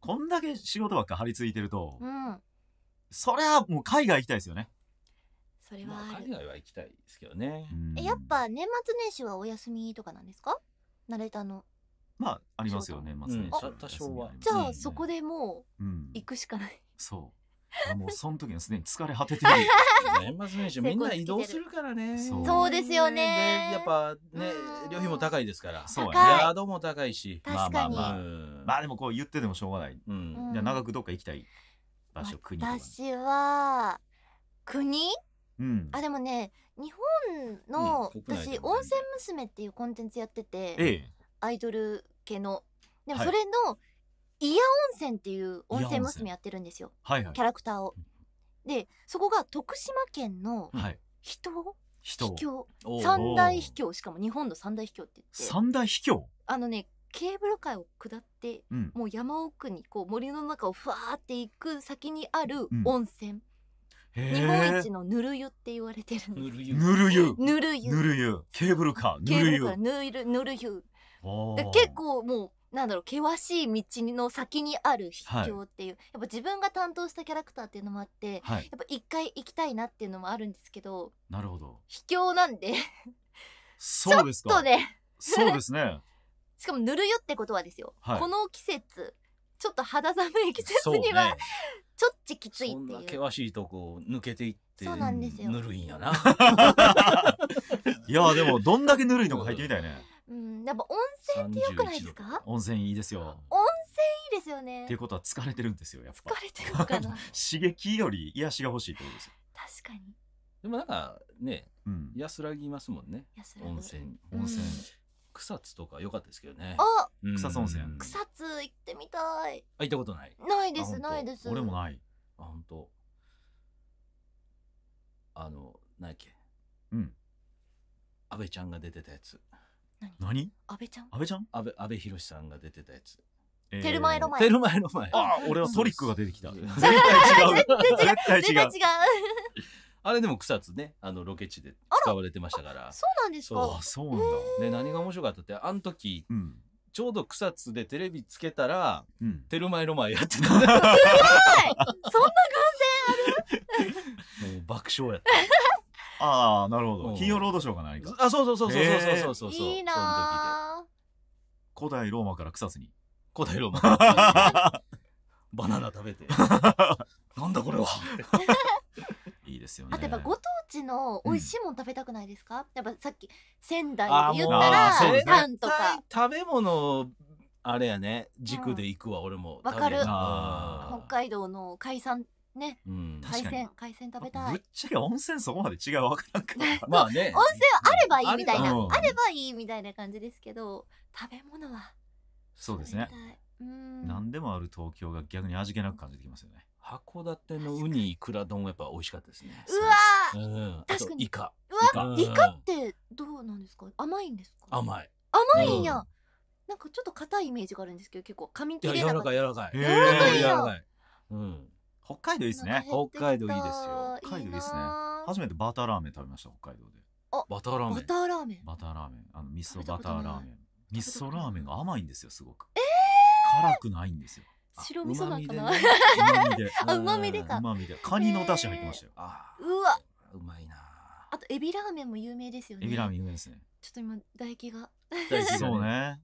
こんだけ仕事ばっか張り付いてると、うん、そりゃもう海外行きたいですよねそれは、海外は行きたいですけどね、えやっぱ年末年始はお休みとかなんですかナレーターのまあありますよね年末年始、多少はじゃあ、そこでもう行くしかない、そうもうその時はすでに疲れ果ててる年末年始みんな移動するからねそうですよねやっぱね旅費も高いですからそうや宿も高いしまあまあまあまあでもこう言ってでもしょうがない、うん、じゃあ長くどっか行きたい場所国私は国うん、あでもね日本の、う私温泉娘っていうコンテンツやってて、ええ、アイドル系のでもそれの、はい伊谷温泉っていう温泉娘やってるんですよ。はいはい、キャラクターを。で、そこが徳島県の人、はい秘境三大秘境しかも日本の三大秘境って言って三大秘境あのねケーブルカーを下って、うん、もう山奥にこう森の中をふわーって行く先にある温泉、うん、日本一のぬる湯って言われてるぬる湯ぬる湯ぬる湯ケーブルカーぬる湯ぬるぬる湯結構もうなんだろう険しい道の先にある秘境っていう、はい、やっぱ自分が担当したキャラクターっていうのもあって、はい、やっぱ一回行きたいなっていうのもあるんですけどなるほど秘境なんでそうですかねそうですね *laughs* しかもぬるよってことはですよ、はい、この季節ちょっと肌寒い季節には、ね、ちょっちきついっていうそんな険しいとこ抜けていってそうなんですよぬるいんやな *laughs* いやでもどんだけぬるいのか入ってみたいねうん、やっぱ温泉ってよくないですか温泉いいですよ。温泉いいですよね。っていうことは疲れてるんですよ、やっぱ。疲れてるかな *laughs* 刺激より癒しが欲しいといことですよ。確かに。でもなんかね、うん、安らぎますもんね。温泉。温泉。草津とか良かったですけどね。あ、草津温泉。草津行ってみたい。あ、行ったことない。ないです、ないです。俺もない。あ、本当。あの、なんやっけ。うん。安倍ちゃんが出てたやつ。何安倍ちゃん安倍ちゃん安倍安倍博さんが出てたやつ。テルマエロマエテルマエロマエ。あ、俺はトリックが出てきた。絶対違う。絶対違う対違。う。あれでも草津ね、あのロケ地で使われてましたから。そうなんですか。あ、そうなんだ。で、何が面白かったって、あの時、ちょうど草津でテレビつけたら、うん。テルマエロマエやってた。もはい。そんな偶然ある *laughs* もう爆笑やった。*laughs* ああなるほど金曜ロードショーが何かあそうそうそうそうそうそうそうそういいな古代ローマから草津に古代ローマ *laughs* バナナ食べて *laughs* なんだこれはいいですよねあとやっぱご当地の美味しいもん食べたくないですか、うん、やっぱさっき仙台っ言ったらパンとか食べ物あれやね軸で行くわ、うん、俺もわかる北海道の海産ね、海鮮、海鮮食べたい。ぶっちゃけ温泉そこまで違うわけなくまあね。温泉あればいいみたいな、あればいいみたいな感じですけど、食べ物は。そうですね。何でもある東京が逆に味気なく感じてきますよね。函館のウニイクラ丼やっぱ美味しかったですね。うわ、確かに。イカ。うわ、イカってどうなんですか。甘いんですか。甘い。甘いんや。なんかちょっと硬いイメージがあるんですけど、結構噛み切れなか柔らかい柔らかい。柔らかいうん。北海道いいですね。北海道いいですよ。北海道いいですね。初めてバターラーメン食べました、北海道で。バターラーメン。バターラーメン。バターラーメン。あの、味噌バターラーメン。味噌ラーメンが甘いんですよ、すごく。えー、辛くないんですよ。白味噌なんかな。あ、うまみでか。うまみで。カニの出汁入ってましたよ。あうわ。うまいな。あと、エビラーメンも有名ですよね。エビラーメン有名ですね。ちょっと今、唾液が。そうね。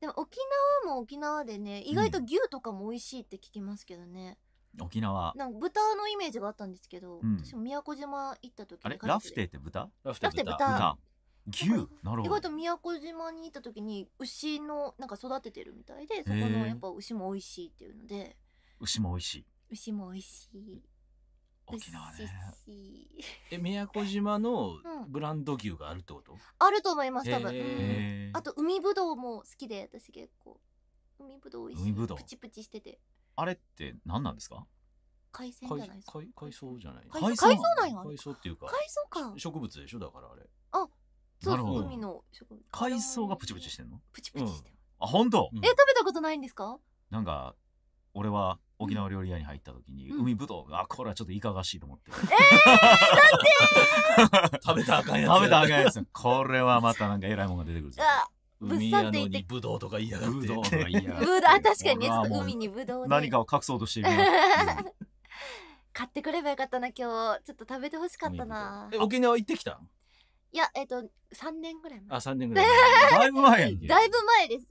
でも沖縄も沖縄でね意外と牛とかも美味しいって聞きますけどね、沖縄なんか豚のイメージがあったんですけど、うん私も宮古島行った時あにれラフテーって豚ラフテー豚豚牛なる意ほ外どと宮古島に行った時に牛のなんか育ててるみたいでそこのやっぱ牛も美味しいっていうので牛も美味しい牛も美味しい沖縄ねえ宮古島のブランド牛があるってこと、あると思います多分、ーうんあと海ぶどうも好きで私結構海ぶどう美味しい海ぶどうプチプチしててあれって何なんですか海鮮じゃないですか海海藻じゃない海海藻なんや海藻っていうか海藻か植物でしょだからあれあそう海の植物海藻がプチプチしてんのプチプチしてる、うん、あ本当、うん、え食べたことないんですかなんか俺は沖縄料理屋に入った時に、うん、海ぶどうがこれはちょっといかがしいと思って、えー、*laughs* 食べたあかんやつ食べたあかんやつこれはまたなんかえらいもんが出てくるあぶっさっていってブドウとか言いやがってブドウいやがってブ確かにね海にブドウ、ね、何かを隠そうとしてる *laughs* 買ってくればよかったな今日ちょっと食べてほしかったなえ沖縄行ってきたいやえっ、と3年ぐらい前あ3年ぐらい *laughs* だいぶ前やんだいぶ前です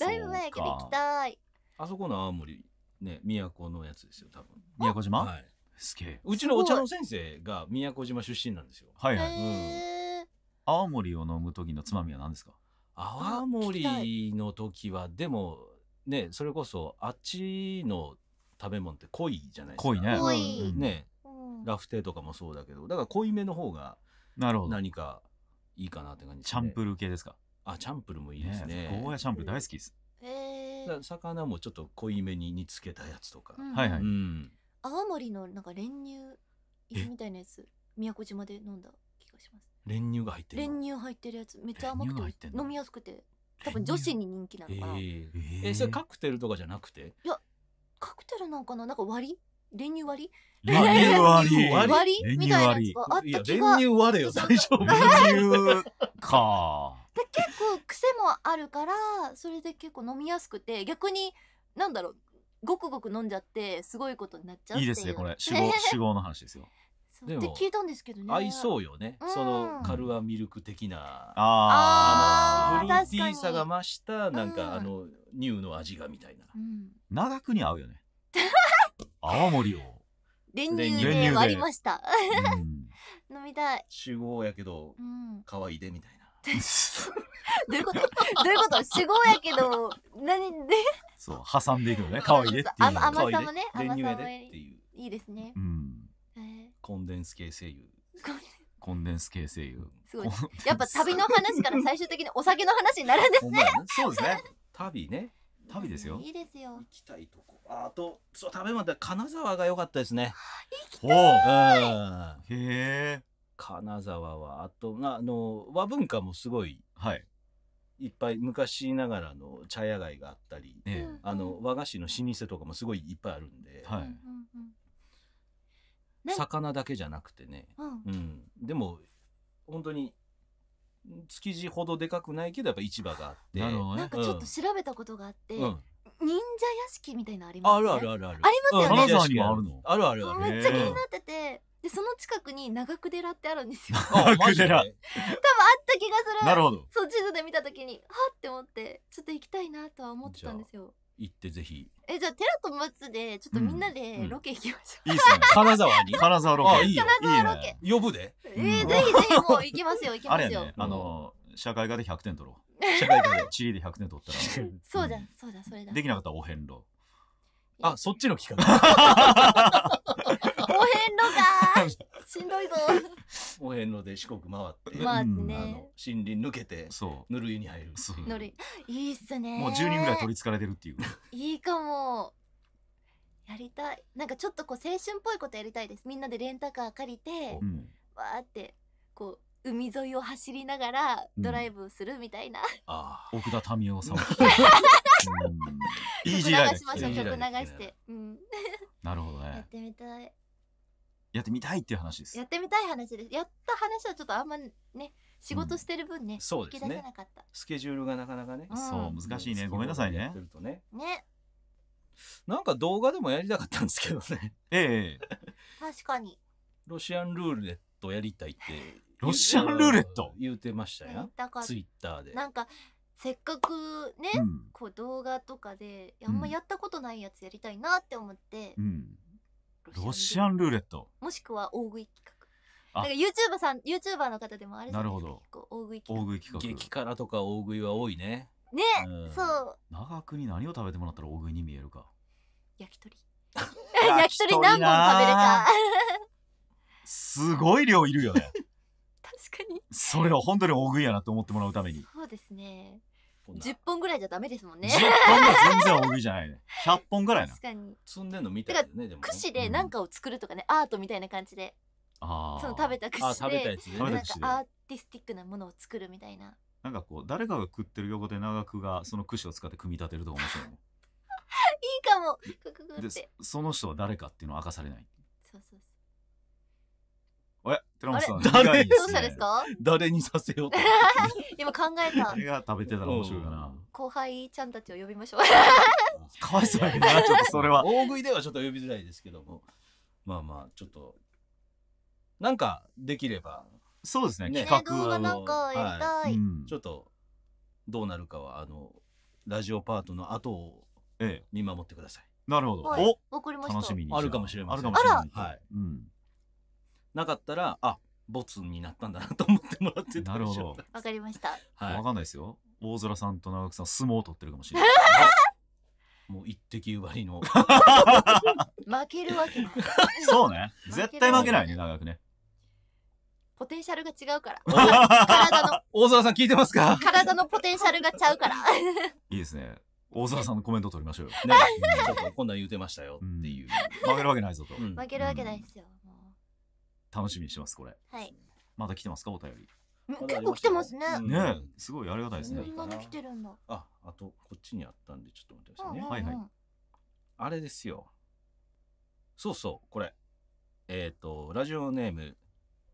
*laughs* だいぶ前やけど行きたいあそこの青森ね宮古のやつですよ多分宮古島、はい、すげえうちのお茶の先生が宮古島出身なんですよはいはい、うん、青森を飲む時のつまみは何ですか泡盛の時は、でも、ね、それこそ、あっちの食べ物って濃いじゃないですか。濃いね。濃いね、ラフテーとかもそうだけど、だから濃いめの方が、なるほど。何かいいかなって感じ、ね、チャンプル系ですか。あ、チャンプルもいいですね。ねゴーヤチャンプル大好きです。えー、魚もちょっと濃いめに煮つけたやつとか。うん、はいはい。うん、泡盛のなんか練乳みたいなやつ、宮古島で飲んだ気がします。練乳が入ってる練乳入ってるやつめっちゃ甘くて飲みやすくて多分女子に人気なのかなえーえー、それカクテルとかじゃなくていやカクテルなんかななんか割り練乳割り練乳割り割りみたいなやつがあった気が練乳割れよ大丈夫 *laughs* 練乳かで結構癖もあるからそれで結構飲みやすくて逆になんだろうごくごく飲んじゃってすごいことになっちゃういいですねこれ脂肪脂肪の話ですよでも聞いたんですけどね合いそうよね、うん、そのカルアミルク的なああフルーティーさが増したなんか、うん、あのニューの味がみたいな、うん、長くに合うよね泡盛 *laughs* を練乳で割りました、*laughs* 飲みたい集合やけど可愛いでみたいな *laughs* どういうことどういうこと主語やけど何でそう挟んでいくのね可愛いでっていう甘さもね甘いもいいですねうんコンデンス系声優コンデンス系声優すごいやっぱ旅の話から最終的にお酒の話になるんですねそうですね旅ね旅ですよ。いいですよ。行きたいとこ。あと、そう、食べ物で金沢が良かったですね。行きたい。へえ。金沢は、あと、あの、和文化もすごい。はい。いっぱい昔ながらの茶屋街があったり、ね、あの和菓子の老舗とかもすごいいっぱいあるんで、はい、魚だけじゃなくてね、うん、うん、でも本当に築地ほどでかくないけどやっぱ市場があって、ね、なんかちょっと調べたことがあって、うん、忍者屋敷みたいなあります、ね、あるあるあるありますよね、うん、あるあるあるめっちゃ気になっててでその近くに長久寺ってあるんですよ *laughs* 長久寺多分あった気がするなるほどそう地図で見た時にはって思ってちょっと行きたいなとは思ってたんですよ行ってぜひ。え、じゃあ、寺と松で、ちょっとみんなでロケ行きましょう。いいっすね。*laughs* 金沢に金沢ロケ。いいよ。金沢ロケ。呼ぶで。えぜひぜひ、もう行きますよ、行きますよ。あの、社会科で100点取ろう。*laughs* 社会科で地理で100点取ったら。*laughs* そうだ、そうだ、それだ。できなかったらお遍路。あ、そっちの企画。お遍路かしんどいぞ。*laughs* お遍路で四国回って、回ってね、森林抜けて、そう、ぬるいに入る。ぬるい。いいっすね。もう10人ぐらい取り憑かれてるっていう。いいかも。やりたい。なんかちょっとこう青春っぽいことやりたいです。みんなでレンタカー借りて、わーって、こう。海沿いを走りながらドライブするみたいな、うん、ああ奥田民生さ *laughs* んいい時代流しましょう曲流して、うん、なるほどねやってみたいやってみたいっていう話ですやってみたい話ですやった話はちょっとあんまね仕事してる分ね、そうですねスケジュールがなかなかね、そう難しいねごめんなさいねねねなんか動画でもやりたかったんですけどねええ確かにロシアンルーレットやりたいってロシアンルーレット言うてましたよツイッターでなんかせっかくね、こう動画とかであんまやったことないやつやりたいなって思って、ロシアンルーレット。もしくは大食い企画。んかユ YouTuber さん、YouTuber の方でもあるなるほど。大食い企画。大食い企画。激辛とか大食いは多いね。ね、うん、そう。長くに何を食べてもらったら大食いに見えるか。焼き鳥。*laughs* 焼き鳥何本食べるか。すごい量いるよね。*laughs* 確かに。それは本当に大食いやなって思ってもらうために。そうですね。10本ぐらいじゃダメですもんね。10本が全然大食いじゃないね。100 *laughs* 本ぐらいな。確かに。積んでんの見たいね、串で何かを作るとかね、アートみたいな感じで。あその食べた串で。食べたやつで。かアーティスティックなものを作るみたいな。なんかこう、誰かが食ってる横で長くがその串を使って組み立てると面白い *laughs* いいかも。って。その人は誰かっていうのは明かされない。そうそうそう。え、寺本さん。誰どうしたですか誰にさせようと。*laughs* 今考えた。誰が食べてたら面白いかな。後輩ちゃんたちを呼びましょう。*laughs* かわいそうやな、ちょっとそれは。*laughs* 大食いではちょっと呼びづらいですけども。まあまあ、ちょっと。なんか、できれば。そうですね、ね企画は。なんかやりたい。ちょっと、どうなるかは、あの、ラジオパートの後を見守ってください。なるほど。お、わりました。楽しみに。あるかもしれません。あるかもしれない。はい。うん。なかったらあボツになったんだなと思ってもらってなるほどわかりました。はいわかんないですよ大空さんと長久さん相撲を取ってるかもしれない *laughs* もう一滴奪いの *laughs* 負けるわけない。*laughs* そうね絶対負けないね長くねポテンシャルが違うから。体の、大空さん聞いてますか体のポテンシャルがちゃうから。いいですね大空さんのコメント取りましょうよね、ちょっとこんなん言うてましたよっていう、負けるわけないぞと、うん負けるわけないですよ。楽しみにしてます、これ。はい。まだ来てますか、お便り。結構来てますね。ね、すごいありがたいですね。てるんだ。あ、あと、こっちにあったんで、ちょっと待ってくださいね。はいはい。あれですよ。そうそう、これ。えっ、と、ラジオネーム。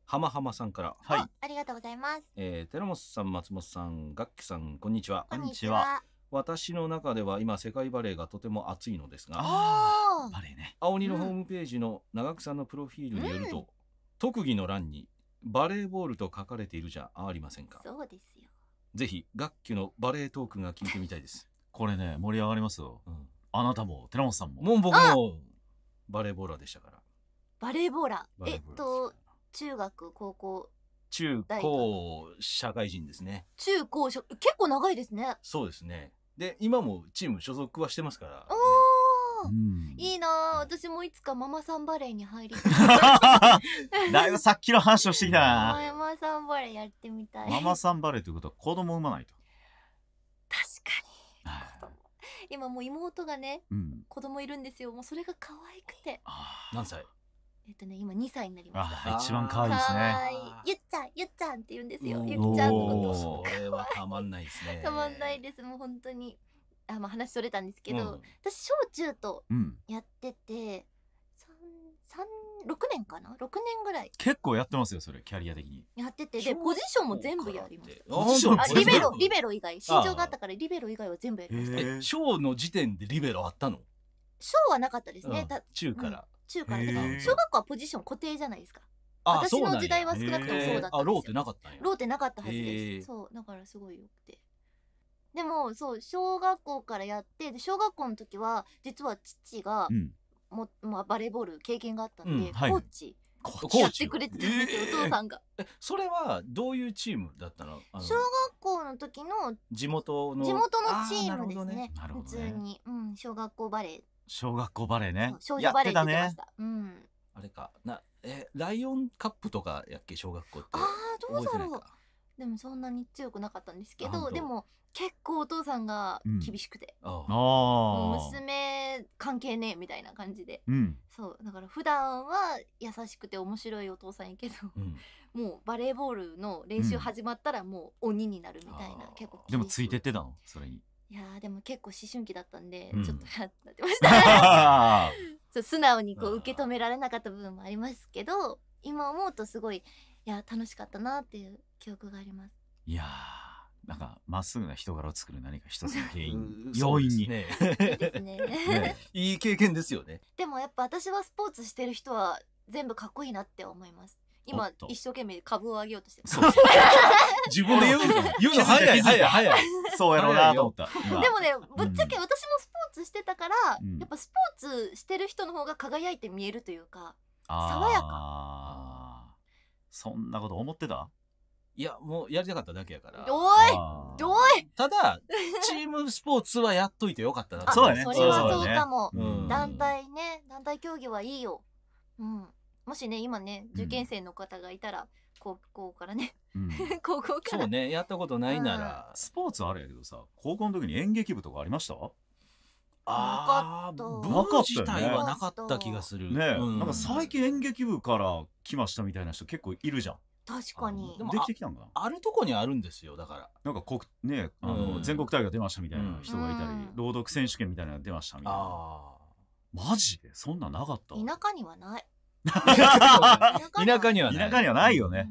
はまはまさんから。はい。ありがとうございます。えー、寺本さん、松本さん、楽器さん、こんにちは。こんにちは。私の中では今世界バレーがとても熱いのですが、バレーね。青鬼のホームページの長久さんのプロフィールによると、特技の欄にバレーボールと書かれているじゃありませんかそうですよぜひ楽器のバレートークが聞いてみたいですこれね盛り上がりますよ、うん、あなたも寺本さんももう僕もバレーボーラーでしたからバレーボーラーえっと中学高校中高社会人ですね中高結構長いですねそうですねで今もチーム所属はしてますから、ね、いいな私もいつかママさんバレーに入りたい *laughs* だいぶさっきの話をしてきたなママさんバレーやってみたいママさんバレーということは子供産まないと確かに今もう妹がね、うん、子供いるんですよもうそれが可愛くて何歳えっとね、今二歳になりました。一番可愛いですね。ゆっちゃん、ゆっちゃんって言うんですよ。ゆっちゃんのこと。これはたまんないですね。*laughs* たまんないです。もう本当に。あ、まあ、話それたんですけど、うん、私小中とやってて、うん、6年かな六年ぐらい結構やってますよそれキャリア的にやっててでポジションも全部やりましたポジションあリベロリベロ以外身長があったからリベロ以外は全部やりました小の時点でリベロあったの小はなかったですね、うん、中から、中から小学校はポジション固定じゃないですか私の時代は少なくともそうだったんですよローテてなかったローテてなかったはずですそうだからすごいよくてでもそう小学校からやってで小学校の時は実は父がも、まあ、バレーボール経験があったんで、コーチやってくれてたんですよ、お父さんが。えそれはどういうチームだったの小学校の時の地元の地元のチームですね普通に、うん、小学校バレー小学校バレーね少女バレーやってましうん、あれかなえライオンカップとかやっけ小学校ってああどうだろうでもそんなに強くなかったんですけどでも結構お父さんが厳しくて、あああ。娘関係ねえみたいな感じでうん。そうだから普段は優しくて面白いお父さんやけどうん *laughs* もうバレーボールの練習始まったらもう鬼になるみたいな、結構でもついてってたのそれに。いやーでも結構思春期だったんで、うんちょっとなってました *laughs* そう素直にこう受け止められなかった部分もありますけど今思うとすごいいや楽しかったなっていう記憶がありますいやなんかまっすぐな人柄を作る何か一つの原因要因に、ねね *laughs* ね、いい経験ですよねでもやっぱ私はスポーツしてる人は全部かっこいいなって思います今一生懸命株を上げようとしてる *laughs* 自分で言う言うの早い早い早いそうやろうなと思ったでもねぶっちゃけ私もスポーツしてたから、うん、やっぱスポーツしてる人の方が輝いて見えるというか爽やかそんなこと思ってたいや、もうやりたかっただけやから。おいどいただ、*laughs* チームスポーツはやっといてよかったなそうねそれはそうかも。ううん団体ね、団体競技はいいよ。うん。もしね、今ね、受験生の方がいたら、高校からね、うん、*laughs* 高校かそうね、やったことないなら。スポーツあれやけどさ高校の時に演劇部とかありました部自体はなかった気がする。ね、うん、なんか最近演劇部から来ましたみたいな人結構いるじゃん。確かに。でもできてきたんかなあ。あるとこにあるんですよ、だから。なんかこね、あの、うん、全国大会出ましたみたいな人がいたり、うん、朗読選手権みたいなの出ましたみたいな。あマジでそんななかった田舎にはない。*laughs* 田舎にはない。田舎にはないよね。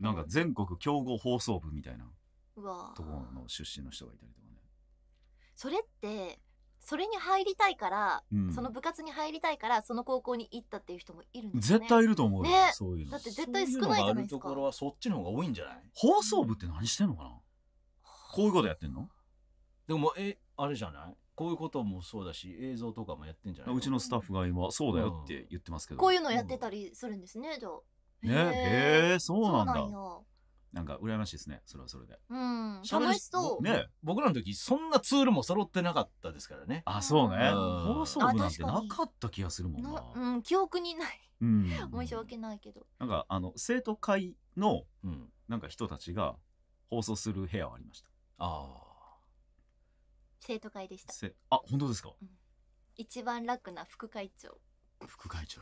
なんか全国競合放送部みたいなところの出身の人がいたりとかね。それってそれに入りたいから、うん、その部活に入りたいからその高校に行ったっていう人もいるんですよね絶対いると思うよ、ね、そういうのだって絶対少ないじゃないですかそういうのがあるところはそっちの方が多いんじゃない放送部って何してんのかなこういうことやってんのでもえあれじゃないこういうこともそうだし映像とかもやってんじゃないうちのスタッフが今そうだよって言ってますけど、うん、こういうのやってたりするんですねじゃあねえー、そうなんだなんか羨ましいですねそれはそれでうん楽しそうね僕らの時そんなツールも揃ってなかったですからねあそうね、うん、放送部なんてなかった気がするもんなうん記憶にない、うん、申し訳ないけどなんかあの生徒会の、うん、なんか人たちが放送する部屋はありましたああ生徒会でしたあ本当ですか、一番楽な副会長副会長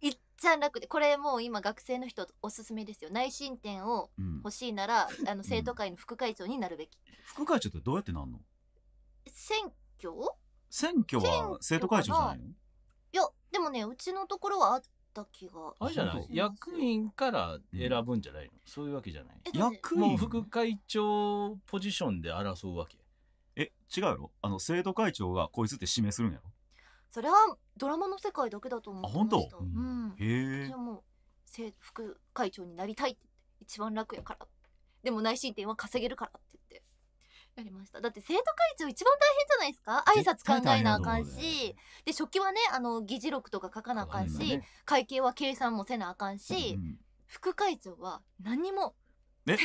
いっちゃん楽でこれもう今学生の人おすすめですよ内申点を欲しいなら、うん、あの生徒会の副会長になるべき、副会長ってどうやってなんの選挙選挙は生徒会長じゃないのいやでもねうちのところはあった気があれじゃない役員から選ぶんじゃないの、うん、そういうわけじゃない役員副会長ポジションで争うわけえ違うやろあの生徒会長がこいつって指名するんやろそれはドラマの世界だけだと思ってましたあ本当、うん、へえもう制副会長になりたいって一番楽やからでも内申点は稼げるからって言ってやりましただって生徒会長一番大変じゃないですか挨拶考えなあかんし、で初期はねあの議事録とか書かなあかんし、ね、会計は計算もせなあかんし、うん、副会長は何もえ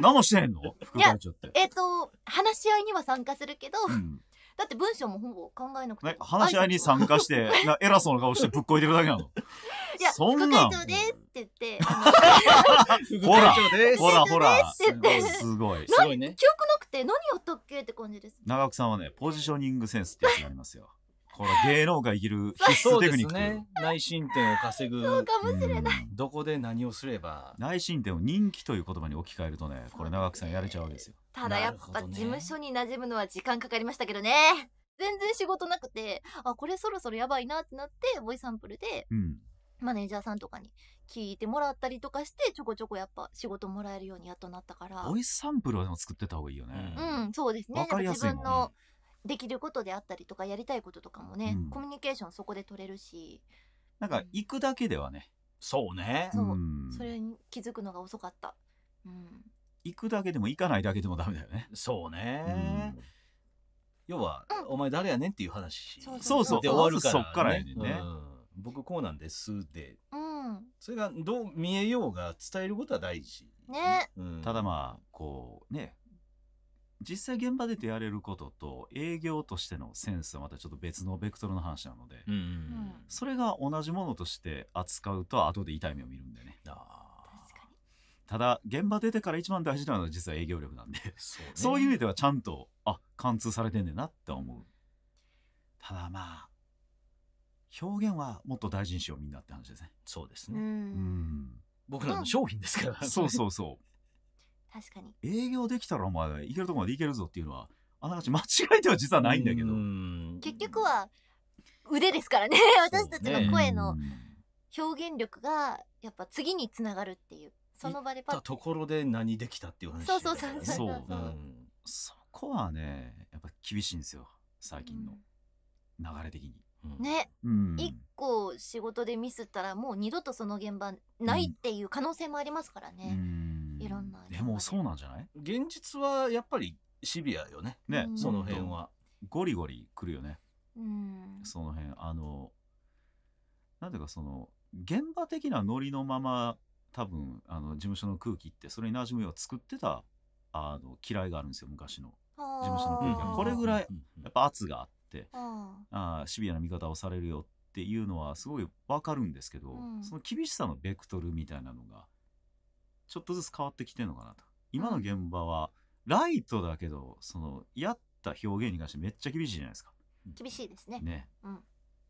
何もしてんの *laughs* 副会長ってえっ、ー、と話し合いには参加するけど、うんだって文章もほぼ考えなくて話し合いに参加してな偉そうな顔してぶっこいてるだけなのいやそんな副会長ですって言って *laughs* ほらほらほらすごいすごいすごいね記憶なくて何やったっけって感じです長久さんはねポジショニングセンスってやつがありますよこれ芸能界生きる必須テクニック、ね、内申点を稼ぐそうかもしれない、うん、どこで何をすれば内申点を人気という言葉に置き換えるとねこれ長くさんやれちゃうわけですよただやっぱ事務所に馴染むのは時間かかりましたけどね全然仕事なくてあこれそろそろやばいなってなってボイサンプルで、うん、マネージャーさんとかに聞いてもらったりとかしてちょこちょこやっぱ仕事もらえるようにやっとなったからボイスサンプルは作ってた方がいいよねうん、そうですね、ね、自分のできることであったりとかやりたいこととかもね、うん、コミュニケーションそこで取れるしなんか行くだけではね、そうねそう、それに気づくのが遅かった、うん、行くだけでも行かないだけでもダメだよねそうね、要は、お前誰やねんっていう話そうそうで終わるから、ね、そっからやねうんね、僕こうなんですで、うん、それがどう見えようが伝えることは大事ね、うん、ただまあこうね実際現場で出やれることと営業としてのセンスはまたちょっと別のベクトルの話なので、うんうん、それが同じものとして扱うと後で痛い目を見るんでね。ただ現場出てから一番大事なのは実は営業力なんでそう、ね, *laughs* そういう意味ではちゃんとあ貫通されてんねんなって思う。ただまあ表現はもっと大事にしようみんなって話ですね。そうですね。うん僕らの商品ですから。そうそうそう。確かに営業できたらお前いけるとこまでいけるぞっていうのはあながち間違えては実はないんだけど結局は腕ですからね私たちの声の表現力がやっぱ次につながるっていうその場でパッとところで何できたっていう話、ね、そうそうそうそうそう、うそこはねやっぱ厳しいんですよ最近の流れ的に。ね、うん、1個仕事でミスったらもう二度とその現場ないっていう可能性もありますからね。うんいろんなでもそうなんじゃない現実はやっぱりシビアよねね、その辺はゴリゴリ来るよね、うん、その辺あのなんていうかその現場的なノリのまま多分あの事務所の空気ってそれに馴染むよう作ってたあの嫌いがあるんですよ昔の事務所の空気がこれぐらいやっぱ圧があってあシビアな見方をされるよっていうのはすごい分かるんですけど、うん、その厳しさのベクトルみたいなのがちょっとずつ変わってきてるのかなと今の現場はライトだけどそのやった表現に関してめっちゃ厳しいじゃないですか厳しいですねね、うん、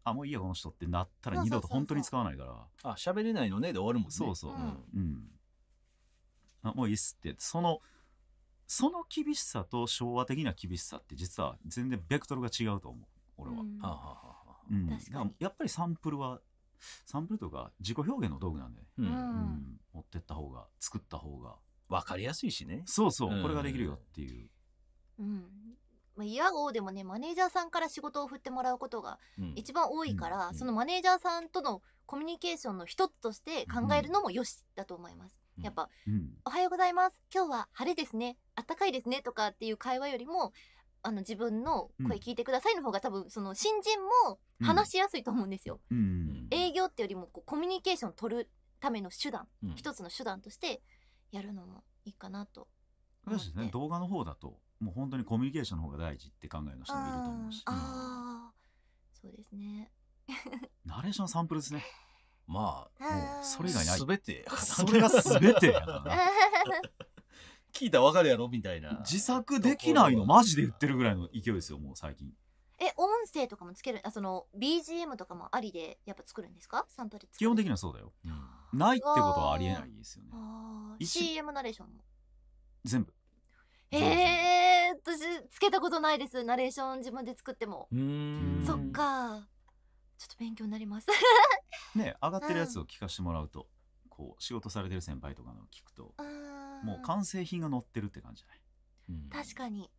あもういいやこの人ってなったら二度と本当に使わないからあ喋れないのねで終わるもんねそうそううん、うん、あもういいっすってそのその厳しさと昭和的な厳しさって実は全然ベクトルが違うと思う俺は、うん、うん、確かにやっぱりサンプルはサンプルとか自己表現の道具なんで、うん、うん、持ってった方が作った方が分かりやすいしねそうそう、うん、これができるよっていう。うんまあ、イヤゴでもねマネージャーさんから仕事を振ってもらうことが一番多いから、うん、そのマネージャーさんとのコミュニケーションの一つとして考えるのもよしだと思います。やっぱ、おはようございます今日は晴れですねあったかいですねとかっていう会話よりもあの自分の声聞いてくださいの方が多分その新人も話しやすいと思うんですよ。うん営業ってよりもこうコミュニケーション取るための手段、うん一つの手段としてやるのもいいかなと思でってすね動画の方だともう本当にコミュニケーションの方が大事って考えの人もいると思うしああそうですね。ナレーションサンプルですね *laughs* まあもうそれ以外ない全てそれがてやな *laughs* 聞いたらわかるやろみたいな自作できないのマジで言ってるぐらいの勢いですよもう最近え音声とかもつけるあその BGM とかもありでやっぱ作るんですかサンプル基本的にはそうだよ、うん、ないってことはありえないですよね CM ナレーションも全部えー、私つけたことないですナレーション自分で作ってもそっかちょっと勉強になりますね上がってるやつを聞かしてもらうと、こう仕事されてる先輩とかの聞くと、うんもう完成品が載ってるって感じじゃない確かに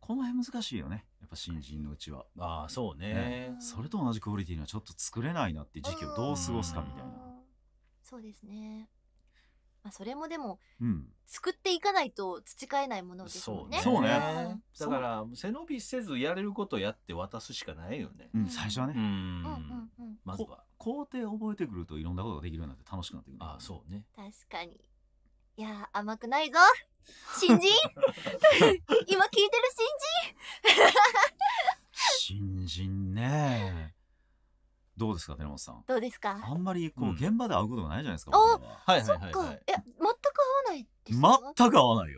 この辺難しいよねやっぱ新人のうちはああそうね、ね、それと同じクオリティにはちょっと作れないなって時期をどう過ごすかみたいなそうですねまあそれもでも、うん、作っていかないと培えないものですもねそうね、ね、だから背伸びせずやれることやって渡すしかないよね、うん、最初はねうんまずは工程覚えてくるといろんなことができるようになって楽しくなってくる、ね、ああそうね確かにいやー、甘くないぞ新人 *laughs* 今聞いてる新人新人ねどうですか、寺本さん。どうですかあんまりこう、現場で会うことがないじゃないですか。お僕らははいはいはい、そっかい。え、全く会わない全く会わないよ。全く会わない。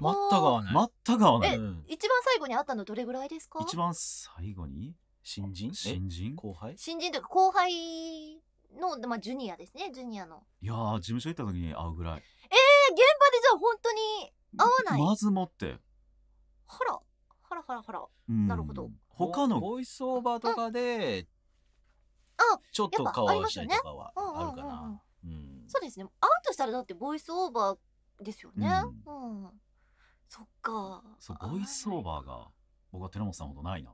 全く合わない。うん一番最後に会ったのどれぐらいですか一番最後に新人新人後輩新人というか後輩の、まあ、ジュニアですね、ジュニアの。いやー事務所行った時に会うぐらいは本当に合わないまずもってほらほらほらほら、うん、なるほど他のボイスオーバーとかで、あちょっと顔合わせたりとかはあるかな、うん、そうですね合うとしたらだってボイスオーバーですよね、うん、そっかそうボイスオーバーが僕は寺本さんほどないな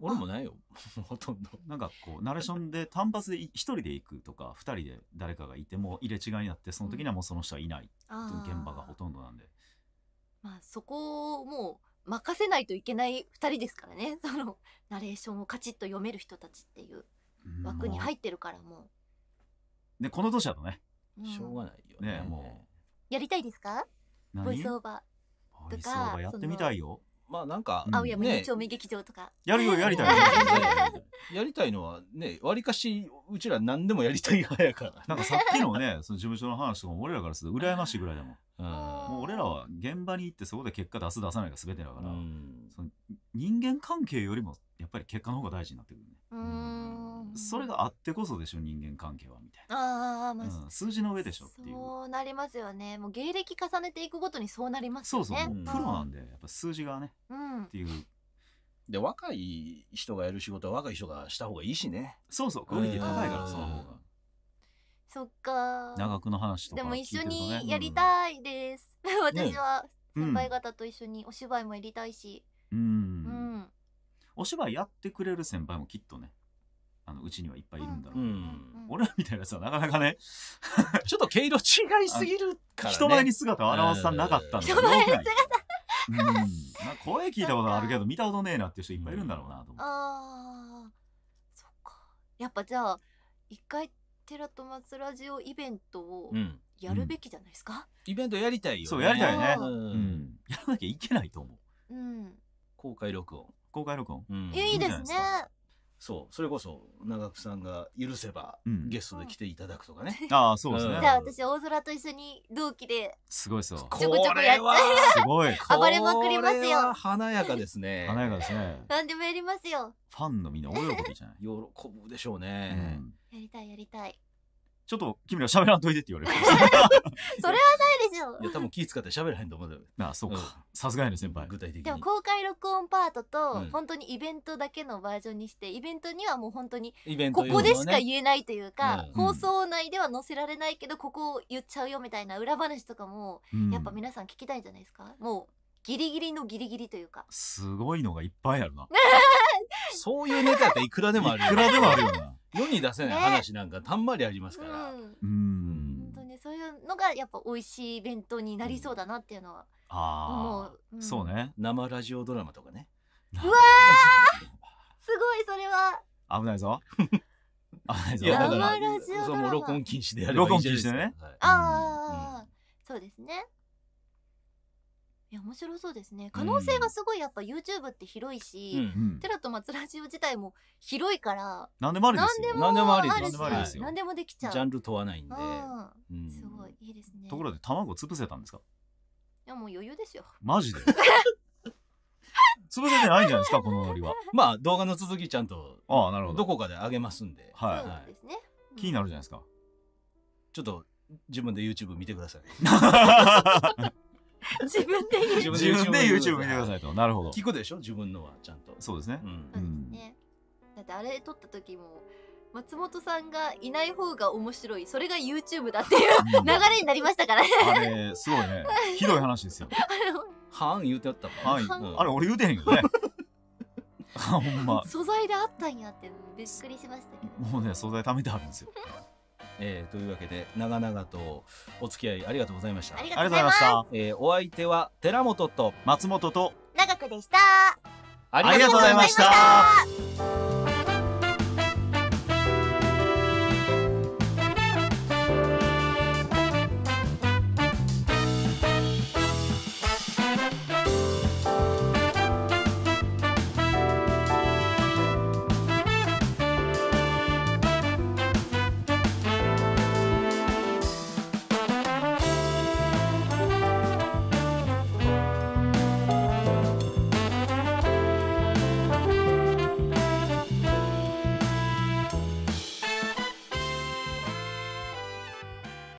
俺もないよ *laughs* ほとんどなんかこうナレーションで単発で一人で行くとか二人で誰かがいても入れ違いになってその時にはもうその人はいないっていう現場がほとんどなんで、まあ、そこをもう任せないといけない二人ですからね *laughs* そのナレーションをカチッと読める人たちっていう枠に入ってるからもうでこの年だとね、うん、しょうがないよねもうやりたいですかボイスオーバーとかボイスオーバーやってみたいよまあなんか、青山ね、町名劇場とか。やるよ、やりたい。やりたいのはね、わりかし、うちら何でもやりたい派やから。なんかさっきのね、その事務所の話とかも俺らからすると羨ましいぐらいだもん。もう俺らは現場に行ってそこで結果出す出さないが全てだから、その人間関係よりもやっぱり結果の方が大事になってくるね。それがあってこそでしょ人間関係はみたいなあ、まあ、うん、数字の上でしょっていうそうなりますよねもう芸歴重ねていくごとにそうなりますよねそうそううプロなんでやっぱ数字がね、うん、っていうで若い人がやる仕事は若い人がした方がいいしねそうそうクオリティ高いから、その方がそっか長くの話とか、でも一緒にやりたいです、*laughs* 私は先輩方と一緒にお芝居もやりたいし、うん、お芝居やってくれる先輩もきっとねあのうちにはいっぱいいるんだろう、ん、俺みたいなさなかなかね *laughs* ちょっと毛色違いすぎる人前に姿を現さなかったんだ人前に姿うん、声聞いたことあるけど見たことねえなっていう人いっぱいいるんだろうなと思って、あそっかやっぱじゃあ一回寺と松ラジオイベントをやるべきじゃないですか、イベントやりたいよ、ね。そうやりたいねううんやらなきゃいけないと思う。うん公開録音。公開録音。うんいいですね。。そう、それこそ長久さんが許せば、ゲストで来ていただくとかね。*laughs* ああ、そうですね。じゃあ私、大空と一緒に同期で、すごいそう。ちょこちょこやっちゃう。すごい。*laughs* 暴れまくりますよ。華やかですね。華やかですね。何でもやりますよ。ファンのみんな大喜びじゃない喜ぶでしょうね。やりたいやりたい。ちょっと君ら喋らんといてって言われる *laughs* それはないでしょう。いや多分気使って喋らへんと思うよああそうかさすがやね先輩具体的にでも公開録音パートと、うん本当にイベントだけのバージョンにしてイベントにはもう本当にイベントここでしか言えないというか、うん放送内では載せられないけどここを言っちゃうよみたいな裏話とかも、うんやっぱ皆さん聞きたいんじゃないですかもうギリギリのギリギリというかすごいのがいっぱいあるな *laughs* そういうネタっていくらでもあるいくらでもあるよな世に出せない話なんかたんまりありますから、ね、うん本当にそういうのがやっぱ美味しい弁当になりそうだなっていうのはああ、うん、そうね生ラジオドラマとかねうわーすごいそれは危ないぞ *laughs* 危ないぞいやだからその録音禁止でやればいいじゃないですか、ねはい、ああ、うん、そうですねいや面白そうですね可能性がすごいやっぱ YouTube って広いし、うんテラとマツラジオ自体も広いから何でもありですよ何でもある何でもできちゃうジャンル問わないんで、うん、すごいいいですねところで卵潰せたんですかいやもう余裕ですよマジで潰せてないんじゃないですかこのノリは *laughs* まあ動画の続きちゃんとあなるほどどこかで上げますんではい、はいねうん、気になるじゃないですかちょっと自分で YouTube 見てください *laughs* *laughs* 自分で言う。自分で YouTube 見てくださいと。なるほど。聞くでしょ自分のはちゃんと。そうですね。そうですね。だってあれ撮った時も、松本さんがいない方が面白いそれが YouTube だっていう流れになりましたからね、あれすごいね *laughs* ひどい話ですよはん言うてあったはい、あれ俺言うてへんよどね *laughs* ほんま素材であったんやってびっくりしましたけどもうね素材貯めてあるんですよえー、というわけで長々とお付き合いありがとうございましたありがとうございました、えー、お相手は寺本と松本と長くでしたありがとうございました